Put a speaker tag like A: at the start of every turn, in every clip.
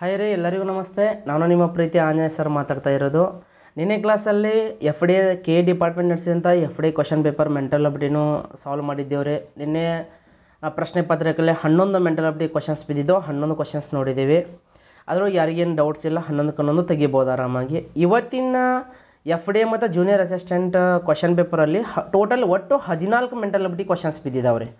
A: Hi ರೀ ಎಲ್ಲರಿಗೂ ನಮಸ್ತೆ ನಾನು ನಿಮ್ಮ ಪ್ರೀತಿ ಆಂಜನೇಯ ಸರ್ ಮಾತಾಡ್ತಾ ಇರೋದು ನಿನ್ನೆ ಕ್ಲಾಸಲ್ಲಿ ಎಫ್ ಡಿ ಕೆ ಡಿಪಾರ್ಟ್ಮೆಂಟ್ ನಡೆಸಿದಂಥ F D question paper mental ಅಬಿಟಿನೂ ಸಾಲ್ವ್ ಮಾಡಿದ್ದೇವೆ ರೀ ನಿನ್ನೆ ಪ್ರಶ್ನೆ ಪತ್ರಿಕೆಯಲ್ಲಿ ಹನ್ನೊಂದು ಮೆಂಟಲ್ ಅಬ್ಡಿ ಕ್ವಶನ್ಸ್ ಬಿದ್ದಿದ್ದು ಹನ್ನೊಂದು ಕ್ವಶನ್ಸ್ ನೋಡಿದ್ದೀವಿ ಅದರೊಳಗೆ ಯಾರಿಗೇನು ಡೌಟ್ಸ್ ಇಲ್ಲ ಕನ್ನೊಂದು ತೆಗಿಬೋದು ಆರಾಮಾಗಿ ಇವತ್ತಿನ ಎಫ್ ಡಿ ಮತ್ತು ಜೂನಿಯರ್ ಅಸಿಸ್ಟೆಂಟ್ ಕ್ವಶನ್ ಪೇಪರಲ್ಲಿ ಟೋಟಲ್ ಒಟ್ಟು ಹದಿನಾಲ್ಕು ಮೆಂಟಲ್ ಅಬಿಟಿ ಕ್ವಶನ್ಸ್ ಬಿದ್ದಿದ್ದಾವೆ ರೀ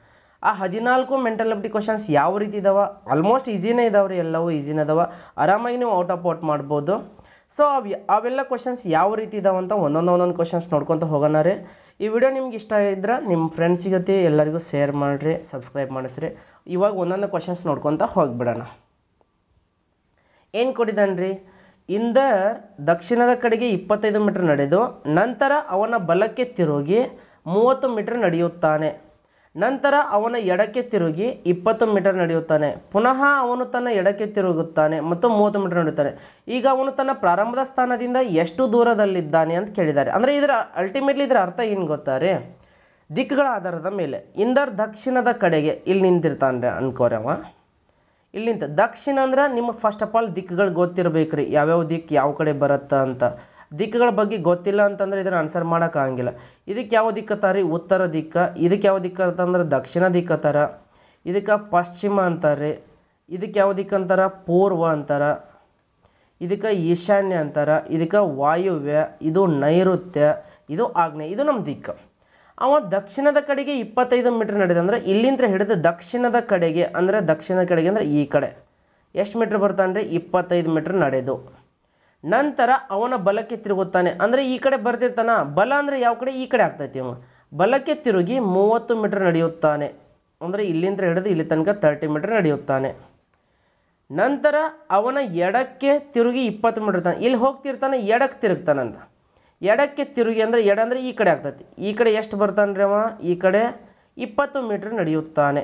A: ಆ ಹದಿನಾಲ್ಕು ಮೆಂಟಲ್ ಅಬಿಲಿಟಿ ಕ್ವಶನ್ಸ್ ಯಾವ ರೀತಿ ಇದಾವೆ ಆಲ್ಮೋಸ್ಟ್ ಈಸಿನೇ ಇದಾವೆ ರೀ ಎಲ್ಲವೂ ಈಸಿನೇ ಇದಾವೆ ಆರಾಮಾಗಿ ನೀವು ಔಟ್ ಆಫ್ ಔಟ್ ಮಾಡ್ಬೋದು ಸೊ ಅವು ಅವೆಲ್ಲ ಕ್ವಶನ್ಸ್ ಯಾವ ರೀತಿ ಇದಾವೆ ಅಂತ ಒಂದೊಂದು ಒಂದೊಂದು ಕ್ವಶನ್ಸ್ ನೋಡ್ಕೊತ ಹೋಗೋಣ ರೀ ಈ ವಿಡಿಯೋ ನಿಮ್ಗೆ ಇಷ್ಟ ಇದ್ರೆ ನಿಮ್ಮ ಫ್ರೆಂಡ್ಸ್ ಜೊತೆ ಎಲ್ಲರಿಗೂ ಶೇರ್ ಮಾಡಿರಿ ಸಬ್ಸ್ಕ್ರೈಬ್ ಮಾಡಿಸ್ರಿ ಇವಾಗ ಒಂದೊಂದು ಕ್ವಶನ್ಸ್ ನೋಡ್ಕೊತ ಹೋಗಿಬಿಡೋಣ ಏನು ಕೊಡಿದಾನ್ರಿ ರೀ ಇಂದರ್ ದಕ್ಷಿಣದ ಕಡೆಗೆ ಇಪ್ಪತ್ತೈದು ಮೀಟ್ರ್ ನಡೆದು ನಂತರ ಅವನ ಬಲಕ್ಕೆ ತಿರುಗಿ ಮೂವತ್ತು ಮೀಟ್ರ್ ನಡೆಯುತ್ತಾನೆ ನಂತರ ಅವನ ಎಡಕ್ಕೆ ತಿರುಗಿ ಇಪ್ಪತ್ತು ಮೀಟರ್ ನಡೆಯುತ್ತಾನೆ ಪುನಃ ಅವನು ತನ್ನ ಎಡಕ್ಕೆ ತಿರುಗುತ್ತಾನೆ ಮತ್ತು ಮೂವತ್ತು ಮೀಟರ್ ನಡೆಯುತ್ತಾನೆ ಈಗ ಅವನು ತನ್ನ ಪ್ರಾರಂಭದ ಸ್ಥಾನದಿಂದ ಎಷ್ಟು ದೂರದಲ್ಲಿದ್ದಾನೆ ಅಂತ ಕೇಳಿದ್ದಾರೆ ಅಂದರೆ ಇದರ ಅಲ್ಟಿಮೇಟ್ಲಿ ಇದರ ಅರ್ಥ ಏನು ಗೊತ್ತಾ ರೀ ದಿಕ್ಕುಗಳ ಆಧಾರದ ಮೇಲೆ ಇಂದರ್ ದಕ್ಷಿಣದ ಕಡೆಗೆ ಇಲ್ಲಿ ನಿಂತಿರ್ತಾನೆ ಅನ್ಕೋರವ ಇಲ್ಲಿ ನಿಂತ ದಕ್ಷಿಣ ಅಂದ್ರೆ ನಿಮಗೆ ಫಸ್ಟ್ ಆಫ್ ಆಲ್ ದಿಕ್ಕುಗಳು ಗೊತ್ತಿರಬೇಕು ರೀ ಯಾವ್ಯಾವ ದಿಕ್ಕು ಯಾವ ಕಡೆ ಬರುತ್ತಾ ಅಂತ ದಿಕ್ಕುಗಳ ಬಗ್ಗೆ ಗೊತ್ತಿಲ್ಲ ಅಂತಂದರೆ ಇದನ್ನು ಆನ್ಸರ್ ಮಾಡೋಕ್ಕಾಗಂಗಿಲ್ಲ ಇದಕ್ಕೆ ಯಾವ ದಿಕ್ಕು ಉತ್ತರ ದಿಕ್ಕ ಇದಕ್ಕೆ ಯಾವ ದಿಕ್ಕು ಅಂತಂದ್ರೆ ದಕ್ಷಿಣ ದಿಕ್ಕು ಇದಕ್ಕೆ ಪಶ್ಚಿಮ ಅಂತಾರೆ ಇದಕ್ಕೆ ಯಾವ ದಿಕ್ಕು ಅಂತಾರೆ ಪೂರ್ವ ಅಂತಾರೆ ಇದಕ್ಕೆ ಈಶಾನ್ಯ ಅಂತಾರೆ ಇದಕ್ಕೆ ವಾಯುವ್ಯ ಇದು ನೈಋತ್ಯ ಇದು ಆಗ್ನೇಯ ಇದು ನಮ್ಮ ದಿಕ್ಕು ಅವ ದಕ್ಷಿಣದ ಕಡೆಗೆ ಇಪ್ಪತ್ತೈದು ಮೀಟ್ರ್ ನಡೆದಂದ್ರೆ ಇಲ್ಲಿಂದ ಹಿಡಿದು ದಕ್ಷಿಣದ ಕಡೆಗೆ ಅಂದರೆ ದಕ್ಷಿಣದ ಕಡೆಗೆ ಅಂದರೆ ಈ ಕಡೆ ಎಷ್ಟು ಮೀಟ್ರ್ ಬರ್ತಾನೆ ರೀ ಇಪ್ಪತ್ತೈದು ಮೀಟ್ರ್ ನಡೆದು ನಂತರ ಅವನ ಬಲಕ್ಕೆ ತಿರುಗುತ್ತಾನೆ ಅಂದರೆ ಈ ಕಡೆ ಬರ್ತಿರ್ತಾನ ಬಲ ಅಂದರೆ ಯಾವ ಕಡೆ ಈ ಕಡೆ ಆಗ್ತೈತಿ ಅವನು ಬಲಕ್ಕೆ ತಿರುಗಿ ಮೂವತ್ತು ಮೀಟ್ರ್ ನಡೆಯುತ್ತಾನೆ ಅಂದರೆ ಇಲ್ಲಿಂದ ಹಿಡಿದು ಇಲ್ಲಿ ತನಕ ತರ್ಟಿ ಮೀಟ್ರ್ ನಡೆಯುತ್ತಾನೆ ನಂತರ ಅವನ ಎಡಕ್ಕೆ ತಿರುಗಿ ಇಪ್ಪತ್ತು ಮೀಟ್ರ್ ತಾನೆ ಇಲ್ಲಿ ಹೋಗ್ತಿರ್ತಾನೆ ಎಡಕ್ಕೆ ತಿರುಗ್ತಾನಂತ ಎಡಕ್ಕೆ ತಿರುಗಿ ಅಂದರೆ ಎಡ ಅಂದರೆ ಈ ಕಡೆ ಆಗ್ತೈತಿ ಈ ಕಡೆ ಎಷ್ಟು ಬರ್ತಾನೆ ರೀ ಅವ ಈ ಕಡೆ ಇಪ್ಪತ್ತು ಮೀಟ್ರ್ ನಡೆಯುತ್ತಾನೆ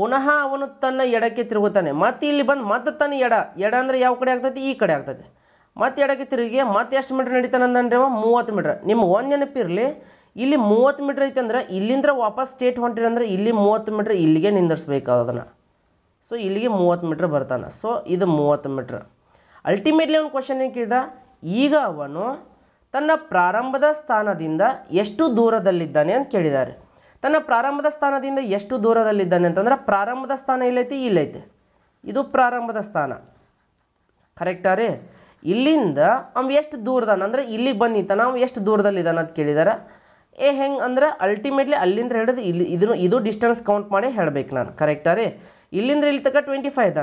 A: ಪುನಃ ಅವನು ತನ್ನ ಎಡಕ್ಕೆ ತಿರುಗುತ್ತಾನೆ ಮತ್ತೆ ಇಲ್ಲಿ ಬಂದು ಮತ್ತೆ ತನ್ನ ಎಡ ಎಡ ಅಂದರೆ ಯಾವ ಕಡೆ ಆಗ್ತೈತಿ ಈ ಕಡೆ ಆಗ್ತೈತಿ ಮತ್ತೆ ಎಡಕ್ಕೆ ತಿರುಗಿ ಮತ್ತೆ ಎಷ್ಟು ಮೀಟ್ರ್ ನಡೀತಾನಂದ್ರೆ ಮೂವತ್ತು ಮೀಟ್ರ್ ನಿಮ್ಮ ಒಂದು ನೆನಪಿರಲಿ ಇಲ್ಲಿ ಮೂವತ್ತು ಮೀಟ್ರ್ ಐತೆ ಅಂದ್ರೆ ಇಲ್ಲಿಂದ್ರ ವಾಪಸ್ ಸ್ಟೇಟ್ ಹೊಂಟಿರಿ ಅಂದರೆ ಇಲ್ಲಿ ಮೂವತ್ತು ಮೀಟ್ರ್ ಇಲ್ಲಿಗೆ ನಿಂದಿರ್ಸ್ಬೇಕು ಅದನ್ನು ಸೊ ಇಲ್ಲಿಗೆ ಮೂವತ್ತು ಮೀಟ್ರ್ ಬರ್ತಾನೆ ಸೊ ಇದು ಮೂವತ್ತು ಮೀಟ್ರ್ ಅಲ್ಟಿಮೇಟ್ಲಿ ಅವನು ಕ್ವಶನ್ ಏನು ಕೇಳಿದ ಈಗ ಅವನು ತನ್ನ ಪ್ರಾರಂಭದ ಸ್ಥಾನದಿಂದ ಎಷ್ಟು ದೂರದಲ್ಲಿದ್ದಾನೆ ಅಂತ ಕೇಳಿದ್ದಾರೆ ತನ್ನ ಪ್ರಾರಂಭದ ಸ್ಥಾನದಿಂದ ಎಷ್ಟು ದೂರದಲ್ಲಿದ್ದಾನೆ ಅಂತಂದ್ರೆ ಪ್ರಾರಂಭದ ಸ್ಥಾನ ಇಲ್ಲೈತಿ ಇಲ್ಲೈತೆ ಇದು ಪ್ರಾರಂಭದ ಸ್ಥಾನ ಕರೆಕ್ಟಾ ರೀ ಇಲ್ಲಿಂದ ಅವ ಎಷ್ಟು ದೂರದಾನ ಅಂದರೆ ಇಲ್ಲಿಗೆ ಬಂದಿತ್ತಾನ ಅವ್ ಎಷ್ಟು ದೂರದಲ್ಲಿದ್ದಾನ ಅಂತ ಕೇಳಿದಾರ ಏ ಹೆಂಗೆ ಅಂದ್ರೆ ಅಲ್ಟಿಮೇಟ್ಲಿ ಅಲ್ಲಿಂದ ಹಿಡಿದು ಇಲ್ಲಿ ಇದನ್ನು ಇದು ಡಿಸ್ಟೆನ್ಸ್ ಕೌಂಟ್ ಮಾಡಿ ಹೇಳ್ಬೇಕು ನಾನು ಕರೆಕ್ಟಾ ರೀ ಇಲ್ಲಿಂದ ಇಲ್ಲಿ ತನಕ ಟ್ವೆಂಟಿ ಫೈವ್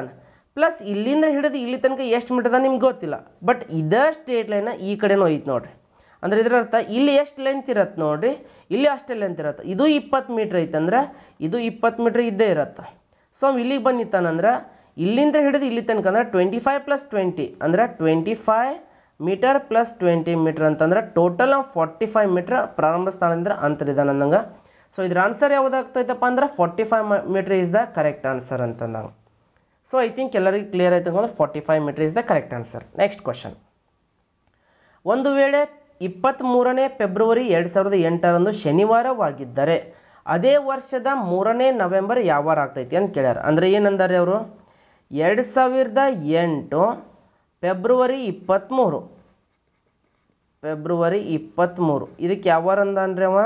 A: ಪ್ಲಸ್ ಇಲ್ಲಿಂದ ಹಿಡಿದು ಇಲ್ಲಿ ತನಕ ಎಷ್ಟು ಮೀಟರ್ ನಿಮ್ಗೆ ಗೊತ್ತಿಲ್ಲ ಬಟ್ ಇದೇ ಸ್ಟೇಟ್ ಲೈನ ಈ ಕಡೆನೂ ಐತೆ ನೋಡಿರಿ ಅಂದರೆ ಅರ್ಥ ಇಲ್ಲಿ ಎಷ್ಟು ಲೆಂತ್ ಇರತ್ತೆ ನೋಡಿರಿ ಇಲ್ಲಿ ಅಷ್ಟೇ ಲೆಂತ್ ಇರತ್ತೆ ಇದು ಇಪ್ಪತ್ತು ಮೀಟ್ರ್ ಐತಂದ್ರೆ ಇದು ಇಪ್ಪತ್ತು ಮೀಟ್ರ್ ಇದ್ದೇ ಇರತ್ತೆ ಸೊ ಇಲ್ಲಿಗೆ ಬಂದಿತ್ತಾನಂದ್ರೆ ಇಲ್ಲಿಂದ ಹಿಡಿದು ಇಲ್ಲಿ ತನಕ ಅಂದ್ರೆ ಟ್ವೆಂಟಿ ಫೈವ್ ಪ್ಲಸ್ ಟ್ವೆಂಟಿ ಅಂದರೆ twenty five metre plus twenty metre ಅಂತಂದ್ರೆ total of forty five metre ಪ್ರಾರಂಭ ಸ್ಥಾನದಿಂದ ಅಂತರಿದ್ದಾನೆ ಅಂದಂಗೆ ಸೊ ಇದ್ರ ಆನ್ಸರ್ ಯಾವುದಾಗ್ತೈತಪ್ಪ ಅಂದ್ರೆ forty five metre is the correct answer ಅಂತಂದಂಗೆ ಸೊ ಐ ಥಿಂಕ್ ಎಲ್ಲರಿಗೂ ಕ್ಲಿಯರ್ ಆಯ್ತು ಅಂದ್ರೆ forty five metre is the correct answer next question ಒಂದು ವೇಳೆ ಇಪ್ಪತ್ತ್ಮೂರನೇ ಫೆಬ್ರವರಿ ಎರಡು ಸಾವಿರದ ಎಂಟರಂದು ಶನಿವಾರವಾಗಿದ್ದರೆ ಅದೇ ವರ್ಷದ ಮೂರನೇ ನವೆಂಬರ್ ಯಾವಾರ ಆಗ್ತೈತಿ ಅಂತ ಕೇಳ್ಯಾರ ಅಂದರೆ ಏನಂದಾರೆ ಅವರು ಎರಡು ಸಾವಿರದ ಎಂಟು ಫೆಬ್ರವರಿ ಇಪ್ಪತ್ತ್ಮೂರು ಫೆಬ್ರವರಿ ಇಪ್ಪತ್ತ್ಮೂರು ಇದಕ್ಕೆ ಯಾವಾರ ವಾರ ಅವ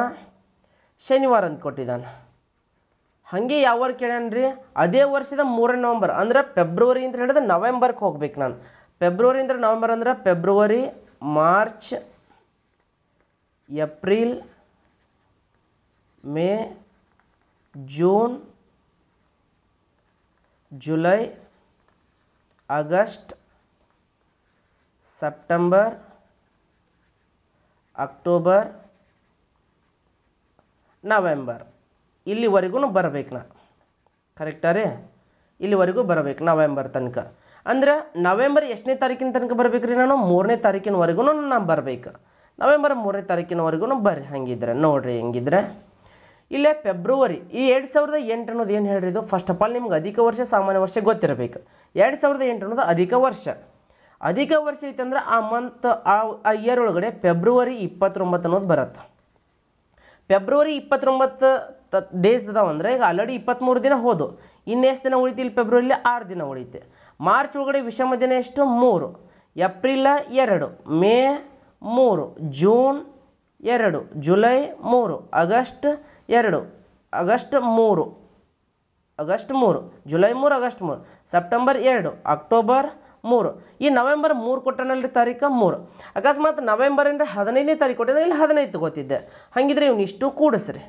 A: ಶನಿವಾರ ಅಂತ ಕೊಟ್ಟಿದ್ದಾನೆ ಹಾಗೆ ಯಾವಾರ ಕೇಳ್ಯಾನ್ರಿ ಅದೇ ವರ್ಷದ ಮೂರನೇ ನವೆಂಬರ್ ಅಂದರೆ ಫೆಬ್ರವರಿ ಅಂತ ಹೇಳಿದ್ರೆ ನವೆಂಬರ್ಗೆ ಹೋಗ್ಬೇಕು ನಾನು ಫೆಬ್ರವರಿ ನವೆಂಬರ್ ಅಂದ್ರೆ February March April May June July August September October November ಇಲ್ಲಿವರೆಗೂ ಬರಬೇಕು ನಾ ಕರೆಕ್ಟಾ ರೀ ಇಲ್ಲಿವರೆಗೂ ಬರಬೇಕು ನವೆಂಬರ್ ತನಕ ಅಂದ್ರೆ ನವೆಂಬರ್ ಎಷ್ಟನೇ ತಾರೀಕಿನ ತನಕ ಬರ್ಬೇಕು ರೀ ನಾನು ಮೂರನೇ ತಾರೀಕಿನವರೆಗೂ ನಾನು ಬರ್ಬೇಕು ನವೆಂಬರ್ ಮೂರನೇ ತಾರೀಕಿನವರೆಗೂ ಬರ್ರಿ ಹಾಗಿದ್ರೆ ನೋಡಿರಿ ಹೆಂಗಿದ್ರೆ ಇಲ್ಲೇ ಫೆಬ್ರವರಿ ಈ ಎರಡು ಸಾವಿರದ ಎಂಟು ಅನ್ನೋದು ಏನು ಹೇಳಿರಿ ಇದು ಫಸ್ಟ್ ಆಫ್ ಆಲ್ ನಿಮ್ಗೆ ಅಧಿಕ ವರ್ಷ ಸಾಮಾನ್ಯ ವರ್ಷ ಗೊತ್ತಿರಬೇಕು ಎರಡು ಸಾವಿರದ ಎಂಟು ಅನ್ನೋದು ಅಧಿಕ ವರ್ಷ ಅಧಿಕ ವರ್ಷ ಐತಂದ್ರೆ ಆ ಮಂತ್ ಆ ಇಯರ್ ಒಳಗಡೆ ಫೆಬ್ರವರಿ ಇಪ್ಪತ್ತೊಂಬತ್ತು ಅನ್ನೋದು ಬರುತ್ತೆ ಫೆಬ್ರವರಿ ಇಪ್ಪತ್ತೊಂಬತ್ತು ಡೇಸ್ ಅದಾವಂದ್ರೆ ಈಗ ಆಲ್ರೆಡಿ ಇಪ್ಪತ್ತ್ಮೂರು ದಿನ ಹೋದು ಇನ್ನೆಷ್ಟು ದಿನ ಉಳಿತು ಇಲ್ಲಿ ಫೆಬ್ರವರಿಲಿ ಆರು ದಿನ ಉಳಿತೆ ಮಾರ್ಚ್ ಒಳಗಡೆ ವಿಷಮ ದಿನ ಎಷ್ಟು ಮೂರು ಏಪ್ರಿಲ ಎರಡು ಮೇ ಮೂರು ಜೂನ್ ಎರಡು ಜುಲೈ ಮೂರು ಅಗಸ್ಟ್ ಎರಡು ಅಗಸ್ಟ್ ಮೂರು ಅಗಸ್ಟ್ ಮೂರು ಜುಲೈ ಮೂರು ಅಗಸ್ಟ್ ಮೂರು ಸೆಪ್ಟೆಂಬರ್ ಎರಡು ಅಕ್ಟೋಬರ್ ಮೂರು ಈ ನವೆಂಬರ್ ಮೂರು ಕೊಟ್ಟನಲ್ರಿ ತಾರೀಕು ಮೂರು ಅಕಸ್ಮಾತ್ ನವೆಂಬರ್ ಅಂದರೆ ಹದಿನೈದನೇ ತಾರೀಕು ಕೊಟ್ಟಿದ್ರೆ ಇಲ್ಲಿ ಹದಿನೈದು ತಗೋತಿದ್ದೆ ಹಾಗಿದ್ರೆ ಇವನಿಷ್ಟು ಕೂಡಿಸ್ರಿ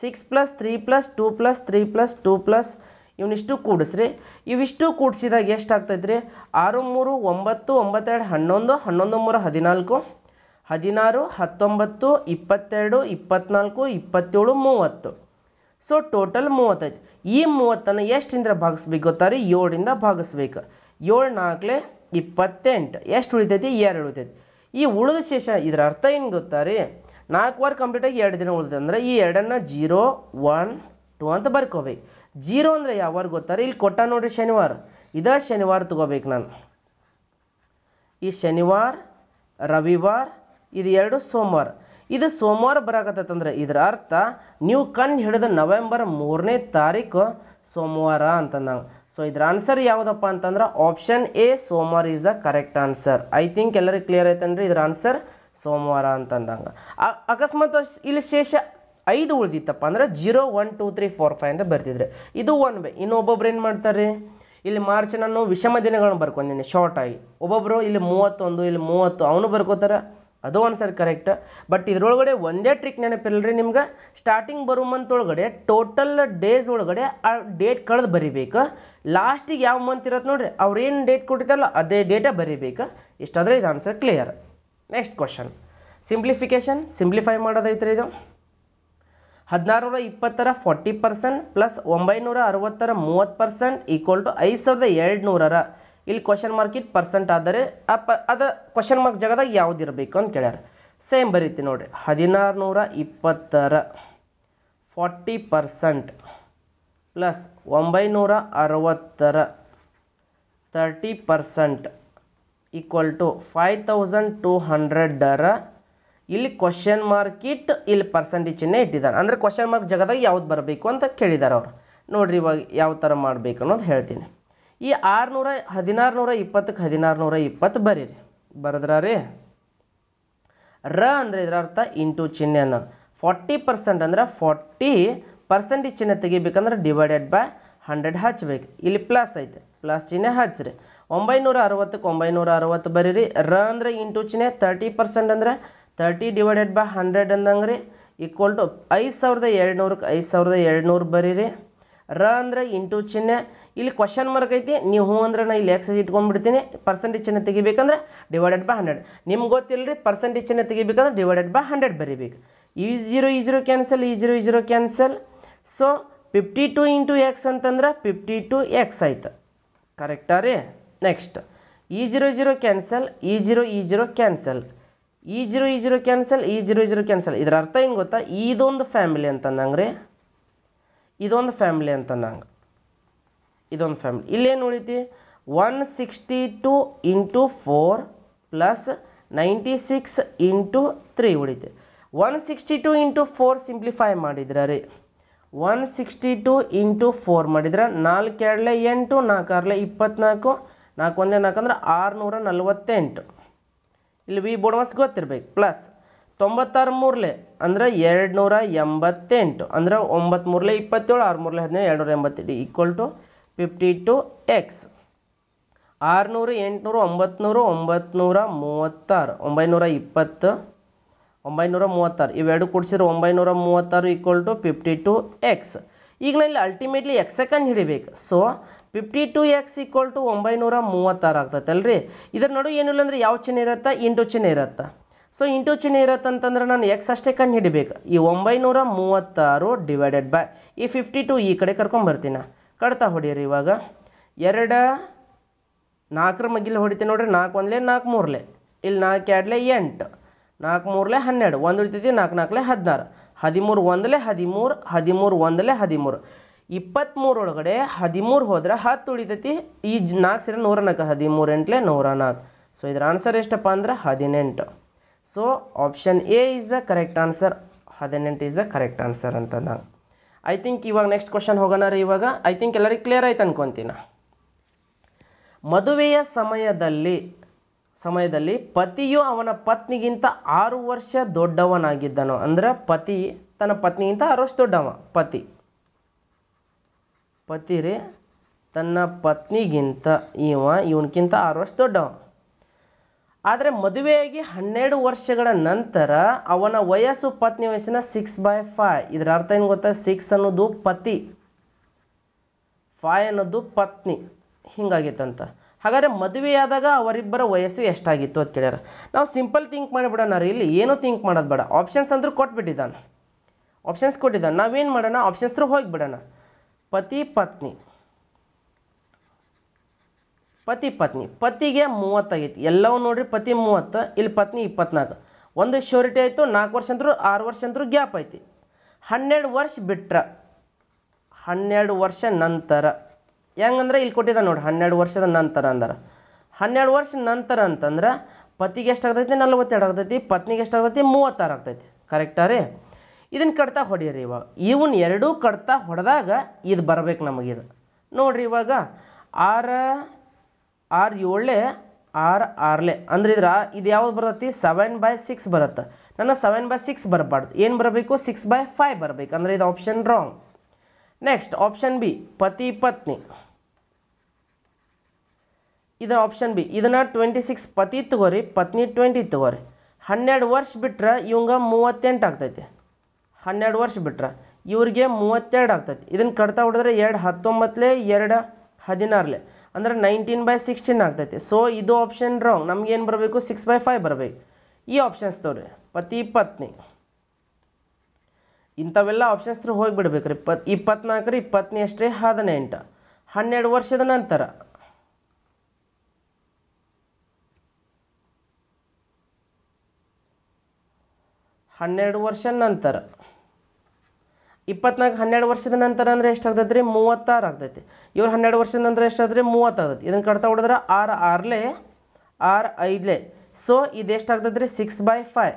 A: six plus three plus two plus three plus two plus ಇವನಿಷ್ಟು ಕೂಡಿಸ್ರಿ ಇವಿಷ್ಟು ಕೂಡಿಸಿದಾಗ ಎಷ್ಟು ಆಗ್ತೈತ್ರಿ ಆರು ಮೂರು ಒಂಬತ್ತು ಒಂಬತ್ತೆರಡು ಹನ್ನೊಂದು ಹನ್ನೊಂದು ಮೂರು ಹದಿನಾಲ್ಕು ಹದಿನಾರು ಹತ್ತೊಂಬತ್ತು ಇಪ್ಪತ್ತೆರಡು ಇಪ್ಪತ್ನಾಲ್ಕು ಇಪ್ಪತ್ತೇಳು ಮೂವತ್ತು ಸೊ ಟೋಟಲ್ ಮೂವತ್ತೈದು ಈ ಮೂವತ್ತನ್ನು ಎಷ್ಟಿಂದ ಭಾಗಿಸ್ಬೇಕು ಗೊತ್ತಾರೆ ರೀ ಏಳಿಂದ ಭಾಗಿಸ್ಬೇಕು ಏಳು ನಾಲ್ಕಲೇ ಇಪ್ಪತ್ತೆಂಟು ಎಷ್ಟು ಉಳಿತೈತಿ ಎರಡು ಉಳಿತೈತಿ ಈ ಉಳಿದ ಶೇಷ ಇದರ ಅರ್ಥ ಏನು ಗೊತ್ತಾ ರೀ ನಾಲ್ಕು ವಾರ ಕಂಪ್ಲೀಟಾಗಿ ಎರಡು ದಿನ ಉಳಿದಿದೆ ಅಂದರೆ ಈ ಎರಡನ್ನು ಜೀರೋ ಒನ್ ಟು ಅಂತ ಬರ್ಕೋಬೇಕು ಜೀರೋ ಅಂದರೆ ಯಾವಾಗ ಗೊತ್ತಾರೆ ಇಲ್ಲಿ ಕೊಟ್ಟ ನೋಡಿರಿ ಶನಿವಾರ ಇದೇ ಶನಿವಾರ ತಗೋಬೇಕು ನಾನು ಈ ಶನಿವಾರ ರವಿವಾರ ಇದು ಎರಡು ಸೋಮವಾರ ಇದು ಸೋಮವಾರ ಬರಕತ್ತಂದ್ರೆ ಇದರ ಅರ್ಥ ನೀವು ಕಣ್ಣು ಹಿಡಿದ ನವೆಂಬರ್ ಮೂರನೇ ತಾರೀಕು ಸೋಮವಾರ ಅಂತಂದಂಗೆ ಸೊ ಇದರ ಆನ್ಸರ್ ಯಾವುದಪ್ಪ ಅಂತಂದ್ರೆ ಆಪ್ಷನ್ ಎ ಸೋಮವಾರ is the correct answer I think ಎಲ್ಲರಿಗೂ ಕ್ಲಿಯರ್ ಐತನ್ರಿ ಇದರ ಆನ್ಸರ್ ಸೋಮವಾರ ಅಂತಂದಂಗೆ ಅಕಸ್ಮಾತ್ ಇಲ್ಲಿ ಶೇಷ ಐದು ಉಳಿದಿತ್ತಪ್ಪ ಅಂದ್ರೆ zero one two three four five ಅಂತ ಬರ್ತಿದ್ರೆ ಇದು ಒನ್ ಇನ್ನು ಒಬ್ಬೊಬ್ರು ಏನು ಮಾಡ್ತಾರೆ ಇಲ್ಲಿ ಮಾರ್ಚ್ ನಾನು ವಿಷಮ ದಿನಗಳನ್ನ ಶಾರ್ಟ್ ಶಾರ್ಟಾಗಿ ಒಬ್ಬೊಬ್ಬರು ಇಲ್ಲಿ ಮೂವತ್ತೊಂದು ಇಲ್ಲಿ ಮೂವತ್ತು ಅವನು ಬರ್ಕೋತಾರೆ ಅದು ಆನ್ಸರ್ ಕರೆಕ್ಟ್ ಬಟ್ ಇದ್ರೊಳಗಡೆ ಒಂದೇ ಟ್ರಿಕ್ ನೆನಪಿರಲ್ರಿ ನಿಮ್ಗೆ ಸ್ಟಾರ್ಟಿಂಗ್ ಬರೋ ಮಂತ್ ಒಳಗಡೆ ಟೋಟಲ್ ಡೇಸ್ ಒಳಗಡೆ ಆ ಡೇಟ್ ಕಳೆದು ಬರೀಬೇಕು ಲಾಸ್ಟಿಗೆ ಯಾವ ಮಂತ್ ಇರತ್ತೆ ನೋಡಿರಿ ಅವ್ರೇನು ಡೇಟ್ ಕೊಟ್ಟಿದ್ದಾರಲ್ಲ ಅದೇ ಡೇಟ ಬರೀಬೇಕು ಇಷ್ಟಾದರೆ ಇದು answer clear next question simplification simplify ಮಾಡೋದೈತ್ರಿ ಇದು ಹದಿನಾರುನೂರ ಇಪ್ಪತ್ತರ ಫಾರ್ಟಿ ಪರ್ಸೆಂಟ್ ಪ್ಲಸ್ ಒಂಬೈನೂರ ಅರುವತ್ತರ ಮೂವತ್ತು ಪರ್ಸೆಂಟ್ ಈಕ್ವಲ್ ಟು ಐದು ಸಾವಿರದ ಎರಡು ನೂರರ ಇಲ್ಲಿ ಕ್ವಶನ್ ಮಾರ್ಕ್ ಇಟ್ಟು ಪರ್ಸೆಂಟ್ ಆದರೆ ಆ ಪ ಅದು ಕ್ವಶನ್ ಮಾರ್ಕ್ ಜಾಗದಾಗ ಯಾವ್ದು ಇರಬೇಕು ಅಂತ ಕೇಳ್ಯಾರ ಸೇಮ್ ಬರೀತಿ ನೋಡಿರಿ ಹದಿನಾರು ನೂರ ಇಪ್ಪತ್ತರ ಫಾರ್ಟಿ ಪರ್ಸೆಂಟ್ ಪ್ಲಸ್ ಒಂಬೈನೂರ ಅರವತ್ತರ thirty percent equal to five thousand two ಹಂಡ್ರೆಡರ ಇಲ್ಲಿ ಕ್ವಶನ್ ಮಾರ್ಕ್ ಇಟ್ಟು ಇಲ್ಲಿ ಪರ್ಸೆಂಟೇಜ್ ಇಟ್ಟಿದ್ದಾರೆ ಅಂದರೆ ಕ್ವಶನ್ ಮಾರ್ಕ್ ಜಾಗದಾಗ ಯಾವ್ದು ಬರಬೇಕು ಅಂತ ಕೇಳಿದ್ದಾರೆ ಅವ್ರು ನೋಡಿರಿ ಇವಾಗ ಯಾವ ಥರ ಮಾಡಬೇಕು ಅನ್ನೋದು ಹೇಳ್ತೀನಿ ಈ ಆರುನೂರ ಹದಿನಾರು ನೂರ ಇಪ್ಪತ್ತಕ್ಕೆ ಹದಿನಾರು ನೂರ ಇಪ್ಪತ್ತು ಬರೀರಿ ಬರದ್ರ ರೀ ರ ಅಂದರೆ ಇದರ ಅರ್ಥ ಇಂಟು ಚಿಹ್ನೆ ಅಂದ್ರೆ ಫಾರ್ಟಿ ಪರ್ಸೆಂಟ್ ಅಂದರೆ ಫಾರ್ಟಿ ಪರ್ಸೆಂಟೇಜ್ ಚಿಹ್ನೆ ತೆಗಿಬೇಕಂದ್ರೆ ಡಿವೈಡೆಡ್ ಬೈ ಹಂಡ್ರೆಡ್ ಹಚ್ಬೇಕು ಇಲ್ಲಿ ಪ್ಲಸ್ ಐತೆ ಪ್ಲಸ್ ಚಿಹ್ನೆ ಹಚ್ಚಿರಿ ಒಂಬೈನೂರ ಅರವತ್ತಕ್ಕೆ ಒಂಬೈನೂರ ಅರವತ್ತು ಬರೀರಿ ರ ಅಂದರೆ ಇಂಟು ಚಿಹ್ನೆ ತರ್ಟಿ ಪರ್ಸೆಂಟ್ ಅಂದರೆ ತರ್ಟಿ ಡಿವೈಡೆಡ್ ಬೈ ಹಂಡ್ರೆಡ್ ಅಂದಂಗೆ ರೀ ಈಕ್ವಲ್ ಟು ಐದು ಸಾವಿರದ ಎರಡುನೂರಕ್ಕೆ ಐದು ಸಾವಿರದ ಎರಡುನೂರು ಬರೀರಿ ರ ಅಂದರೆ ಇಂಟು ಚಿಹ್ನೆ ಇಲ್ಲಿ ಕ್ವಶನ್ ಮಾರ್ಕ್ ಐತಿ ನೀವು ಹ್ಞೂ ಅಂದ್ರೆ ನಾನು ಇಲ್ಲಿ ಎಕ್ಸ್ ಇಟ್ಕೊಂಡ್ಬಿಡ್ತೀನಿ ಪರ್ಸೆಂಟೇಜ್ ಚಿಹ್ನೆ ತೆಗಿಬೇಕಂದ್ರೆ ಡಿವೈಡೆಡ್ ಬೈ ಹಂಡ್ರೆಡ್ ನಿಮ್ಗೆ ಗೊತ್ತಿಲ್ಲ ರೀ ಪರ್ಸೆಂಟೇಜ್ ಚಿಹ್ನೆ ತೆಗಿಬೇಕಂದ್ರೆ ಡಿವೈಡೆಡ್ ಬೈ ಹಂಡ್ರೆಡ್ ಬರೀಬೇಕು ಈ ಜೀರೋ ಈ ಜೀರೋ ಕ್ಯಾನ್ಸಲ್ ಈ ಜೀರೋ ಈ zero cancel so fifty two into X ಅಂತಂದ್ರೆ ಫಿಫ್ಟಿ ಟು ಎಕ್ಸ್ ಆಯ್ತು ಕರೆಕ್ಟಾ ರೀ ನೆಕ್ಸ್ಟ್ ಈ ಜೀರೋ ಜೀರೋ ಕ್ಯಾನ್ಸಲ್ ಈ ಜೀರೋ ಈ ಜೀರೋ ಕ್ಯಾನ್ಸಲ್ ಈ ಜೀರೋ ಈ ಜೀರೋ ಕ್ಯಾನ್ಸಲ್ ಈ ಜೀರೋ ಜೀರೋ ಕ್ಯಾನ್ಸಲ್ ಇದರ ಅರ್ಥ ಏನು ಗೊತ್ತಾ ಇದೊಂದು ಫ್ಯಾಮಿಲಿ ಅಂತಂದಂಗೆ ರೀ ಇದೊಂದು ಫ್ಯಾಮಿಲಿ ಅಂತಂದಂಗೆ ಇದೊಂದು ಫ್ಯಾಮ್ಲಿ ಇಲ್ಲೇನು ಉಳಿತಿ one sixty two into four plus ninety six into three ಉಳಿತು one sixty two into four simplify ಮಾಡಿದ್ರೆ ರೀ one sixty two into four ಮಾಡಿದ್ರೆ ನಾಲ್ಕು ಎರಡಲೆ ಎಂಟು ನಾಲ್ಕಾರಲೆ ಇಪ್ಪತ್ನಾಲ್ಕು ನಾಲ್ಕು ಒಂದೇ ನಾಲ್ಕು ಅಂದ್ರೆ ಆರುನೂರ ನಲ್ವತ್ತೆಂಟು ಇಲ್ಲಿ ವಿ ಬೋರ್ಡ್ ಮಸ್ ಗೊತ್ತಿರ್ಬೇಕು ಪ್ಲಸ್ ತೊಂಬತ್ತಾರು ಮೂರಲೆ ಅಂದ್ರೆ ಎರಡು ನೂರ ಎಂಬತ್ತೆಂಟು ಅಂದ್ರೆ ಒಂಬತ್ತು ಮೂರಲೆ ಇಪ್ಪತ್ತೇಳು ಆರು ಮೂರಲೆ ಹದಿನೇಳು ಎರಡು ನೂರ ಎಂಬತ್ತೆಂಟು equal to fifty two X ಆರುನೂರು ಎಂಟುನೂರು ಒಂಬತ್ನೂರು ಒಂಬತ್ನೂರ ಮೂವತ್ತಾರು ಒಂಬೈನೂರ ಇಪ್ಪತ್ತು ಒಂಬೈನೂರ ಮೂವತ್ತಾರು ಇವೆರಡು ಕೂಡಿಸಿದ್ರೆ ಒಂಬೈನೂರ ಮೂವತ್ತಾರು equal to fifty two X ಈಗ ಇಲ್ಲಿ ಅಲ್ಟಿಮೇಟ್ಲಿ ಸೆಕೆಂಡ್ ಹಿಡಿಬೇಕು so fifty two X equal to ಒಂಬೈನೂರ ಮೂವತ್ತಾರು ಆಗ್ತೈತಲ್ರಿ ಇದ್ರ ನಡು ಏನಿಲ್ಲ ಅಂದರೆ ಯಾವ ಚೆನ್ನ ಇರುತ್ತೆ ಇಂಟು ಚೆನ್ನ ಇರುತ್ತೆ ಸೊ ಇಂಟು ಚಿಹ್ನೆ ಇರತ್ತಂತಂದ್ರೆ ನಾನು ಎಕ್ಸ್ ಅಷ್ಟೇ ಕಣ್ಣು ಹಿಡಿಬೇಕು ಈ ಒಂಬೈನೂರ ಮೂವತ್ತಾರು ಡಿವೈಡೆಡ್ ಬೈ ಈ ಫಿಫ್ಟಿ ಟು ಈ ಕಡೆ ಕರ್ಕೊಂಬರ್ತೀನಿ ಕಡ್ತಾ ಹೊಡೀರಿ ಇವಾಗ ಎರಡು ನಾಲ್ಕರ ಮಗಿಲು ಹೊಡಿತೀನಿ ನೋಡ್ರಿ ನಾಲ್ಕು ಒಂದ್ಲೆ ನಾಲ್ಕು ಮೂರಲೆ ಇಲ್ಲಿ ನಾಲ್ಕು ಎರಡಲೆ ಎಂಟು ನಾಲ್ಕು ಮೂರಲೆ ಹನ್ನೆರಡು ಒಂದು ಉಳಿತೈತಿ ನಾಲ್ಕು ನಾಲ್ಕಲೆ ಹದಿನಾರು ಹದಿಮೂರು ಒಂದಲೆ ಹದಿಮೂರು ಹದಿಮೂರು ಒಂದಲೆ ಹದಿಮೂರು ಇಪ್ಪತ್ತ್ಮೂರು ಒಳಗಡೆ ಹದಿಮೂರು ಹೋದ್ರೆ ಹತ್ತು ಉಳಿತೈತಿ ಈ ನಾಲ್ಕು ಸೇರಿ ನೂರ ನಾಲ್ಕು ಹದಿಮೂರು ಎಂಟ್ಲೆ ನೂರ ನಾಲ್ಕು ಸೊ ಇದರ ಆನ್ಸರ್ ಎಷ್ಟಪ್ಪ ಅಂದ್ರೆ ಹದಿನೆಂಟು so option A is the correct answer ಹದಿನೆಂಟು ಇಸ್ ದ ಕರೆಕ್ಟ್ ಆನ್ಸರ್ ಅಂತಂದ ಐ ಥಿಂಕ್ ಇವಾಗ ನೆಕ್ಸ್ಟ್ ಕ್ವಶನ್ ಹೋಗೋಣ ರೀ ಇವಾಗ ಐ ಥಿಂಕ್ ಎಲ್ಲರಿಗೂ ಕ್ಲಿಯರ್ ಆಯ್ತು ಅನ್ಕೊತೀನ ಮದುವೆಯ ಸಮಯದಲ್ಲಿ ಸಮಯದಲ್ಲಿ ಪತಿಯು ಅವನ ಪತ್ನಿಗಿಂತ ಆರು ವರ್ಷ ದೊಡ್ಡವನಾಗಿದ್ದನು ಅಂದರೆ ಪತಿ ತನ್ನ ಪತ್ನಿಗಿಂತ ಆರು ವರ್ಷ ದೊಡ್ಡವ ಪತಿ ಪತಿ ರೀ ತನ್ನ ಪತ್ನಿಗಿಂತ ಇವ ಇವನಕ್ಕಿಂತ ಆರು ವರ್ಷ ದೊಡ್ಡವ ಆದರೆ ಮದುವೆಯಾಗಿ ಹನ್ನೆರಡು ವರ್ಷಗಳ ನಂತರ ಅವನ ವಯಸ್ಸು ಪತ್ನಿ ವಯಸ್ಸಿನ ಸಿಕ್ಸ್ ಬೈ ಫೈ ಇದರ ಅರ್ಥ ಏನು ಗೊತ್ತಾ ಸಿಕ್ಸ್ ಅನ್ನೋದು ಪತಿ ಫೈ ಅನ್ನೋದು ಪತ್ನಿ ಹಿಂಗಾಗಿತ್ತಂತ ಹಾಗಾದರೆ ಮದುವೆಯಾದಾಗ ಅವರಿಬ್ಬರ ವಯಸ್ಸು ಎಷ್ಟಾಗಿತ್ತು ಅಂತ ಕೇಳ್ಯಾರ ನಾವು ಸಿಂಪಲ್ ಥಿಂಕ್ ಮಾಡಿಬಿಡೋಣ ರೀ ಇಲ್ಲಿ ಏನೂ ಥಿಂಕ್ ಮಾಡೋದು ಬೇಡ ಆಪ್ಷನ್ಸ್ ಅಂದರೂ ಕೊಟ್ಬಿಟ್ಟಿದ್ದಾನೆ ಆಪ್ಷನ್ಸ್ ಕೊಟ್ಟಿದ್ದಾನೆ ನಾವೇನು ಮಾಡೋಣ ಆಪ್ಷನ್ಸ್ ಥ್ರೂ ಹೋಗಿಬಿಡೋಣ ಪತಿ ಪತ್ನಿ ಪತಿ ಪತ್ನಿ ಪತಿಗೆ ಮೂವತ್ತಾಗೈತಿ ಎಲ್ಲವೂ ನೋಡ್ರಿ ಪತಿ ಮೂವತ್ತು ಇಲ್ಲಿ ಪತ್ನಿ ಇಪ್ಪತ್ನಾಲ್ಕು ಒಂದು ಶ್ಯೂರಿಟಿ ಆಯಿತು ನಾಲ್ಕು ವರ್ಷ ಅಂದರು ಆರು ವರ್ಷ ಅಂದರು ಗ್ಯಾಪ್ ಐತಿ ಹನ್ನೆರಡು ವರ್ಷ ಬಿಟ್ರ ಹನ್ನೆರಡು ವರ್ಷ ನಂತರ ಹೆಂಗಂದ್ರೆ ಇಲ್ಲಿ ಕೊಟ್ಟಿದ್ದ ನೋಡಿ ಹನ್ನೆರಡು ವರ್ಷದ ನಂತರ ಅಂದ್ರೆ ಹನ್ನೆರಡು ವರ್ಷ ನಂತರ ಅಂತಂದ್ರೆ ಪತಿಗೆ ಎಷ್ಟು ಆಗ್ತೈತಿ ನಲ್ವತ್ತೆರಡು ಆಗ್ತೈತಿ ಪತ್ನಿಗೆ ಎಷ್ಟು ಆಗ್ತೈತಿ ಮೂವತ್ತಾರು ಆಗ್ತೈತಿ ಕರೆಕ್ಟಾ ರೀ ಇದನ್ನು ಕಡ್ತಾ ಹೊಡೀರಿ ಇವಾಗ ಇವನ್ ಎರಡೂ ಕಡ್ತಾ ಹೊಡೆದಾಗ ಇದು ಬರಬೇಕು ನಮಗಿದು ನೋಡಿರಿ ಇವಾಗ ಆರ ಆರ್ ಏಳೆ ಆರ್ ಆರ್ಲೆ ಅಂದ್ರೆ ಇದ್ರ ಇದು ಯಾವ್ದು ಬರ್ತೈತಿ ಸೆವೆನ್ ಬೈ ಸಿಕ್ಸ್ ಬರುತ್ತೆ ನನ್ನ ಸೆವೆನ್ ಬೈ ಸಿಕ್ಸ್ ಬರಬಾರ್ದು ಏನು ಬರಬೇಕು ಸಿಕ್ಸ್ ಬೈ ಫೈವ್ ಬರಬೇಕು ಅಂದರೆ ಇದು option wrong next option B ಪತಿ ಪತ್ನಿ ಇದರ ಆಪ್ಷನ್ ಬಿ ಇದನ್ನು ಟ್ವೆಂಟಿ ಸಿಕ್ಸ್ ಪತಿ ತಗೋರಿ ಪತ್ನಿ ಟ್ವೆಂಟಿ ತಗೋರಿ ಹನ್ನೆರಡು ವರ್ಷ ಬಿಟ್ರೆ ಇವಂಗ ಮೂವತ್ತೆಂಟು ಆಗ್ತೈತಿ ಹನ್ನೆರಡು ವರ್ಷ ಬಿಟ್ರೆ ಇವ್ರಿಗೆ ಮೂವತ್ತೆರಡು ಆಗ್ತೈತಿ ಇದನ್ನು ಕಡ್ತಾ ಹೊಡೆದ್ರೆ ಎರಡು ಹತ್ತೊಂಬತ್ತಲೆ ಎರಡು ಹದಿನಾರಲೆ ಅಂದರೆ ನೈನ್ಟೀನ್ ಬೈ ಸಿಕ್ಸ್ಟೀನ್ ಆಗ್ತೈತಿ ಸೊ ಇದು ಆಪ್ಷನ್ ರಾಂಗ್ ನಮ್ಗೆ ಏನು ಬರಬೇಕು ಸಿಕ್ಸ್ ಬೈ ಫೈವ್ ಬರಬೇಕು ಈ ಆಪ್ಷನ್ಸ್ ತೋರಿ ಪತಿ ಪತ್ನಿ ಇಂಥವೆಲ್ಲ ಆಪ್ಷನ್ಸ್ ತ್ರೂ ಹೋಗಿಬಿಡ್ಬೇಕು ರೀ ಇಪ್ಪತ್ತು ಇಪ್ಪತ್ನಾಲ್ಕರ ಇಪ್ಪತ್ತನೇ ಅಷ್ಟೇ ಹದಿನೆಂಟು ಹನ್ನೆರಡು ವರ್ಷದ ನಂತರ ಹನ್ನೆರಡು ವರ್ಷ ನಂತರ ಇಪ್ಪತ್ನಾಲ್ಕು ಹನ್ನೆರಡು ವರ್ಷದ ನಂತರ ಅಂದರೆ ಆಗ್ತೈತೆ ರೀ ಮೂವತ್ತಾರು ಆಗ್ತೈತಿ ಇವ್ರು ಹನ್ನೆರಡು ವರ್ಷದ ನಂತರ ಎಷ್ಟಾದ್ರೆ ಮೂವತ್ತು ಆಗ್ತೈತಿ ಇದನ್ನು ಕಡ್ತಾ ಹೊಡೆದ್ರೆ ಆರು ಆರ್ಲೆ ಆರು ಐದ್ಲೆ ಸೊ ಇದು ಇದೆಷ್ಟಾಗ್ತೈತೆ ರೀ ಸಿಕ್ಸ್ ಬೈ ಫೈ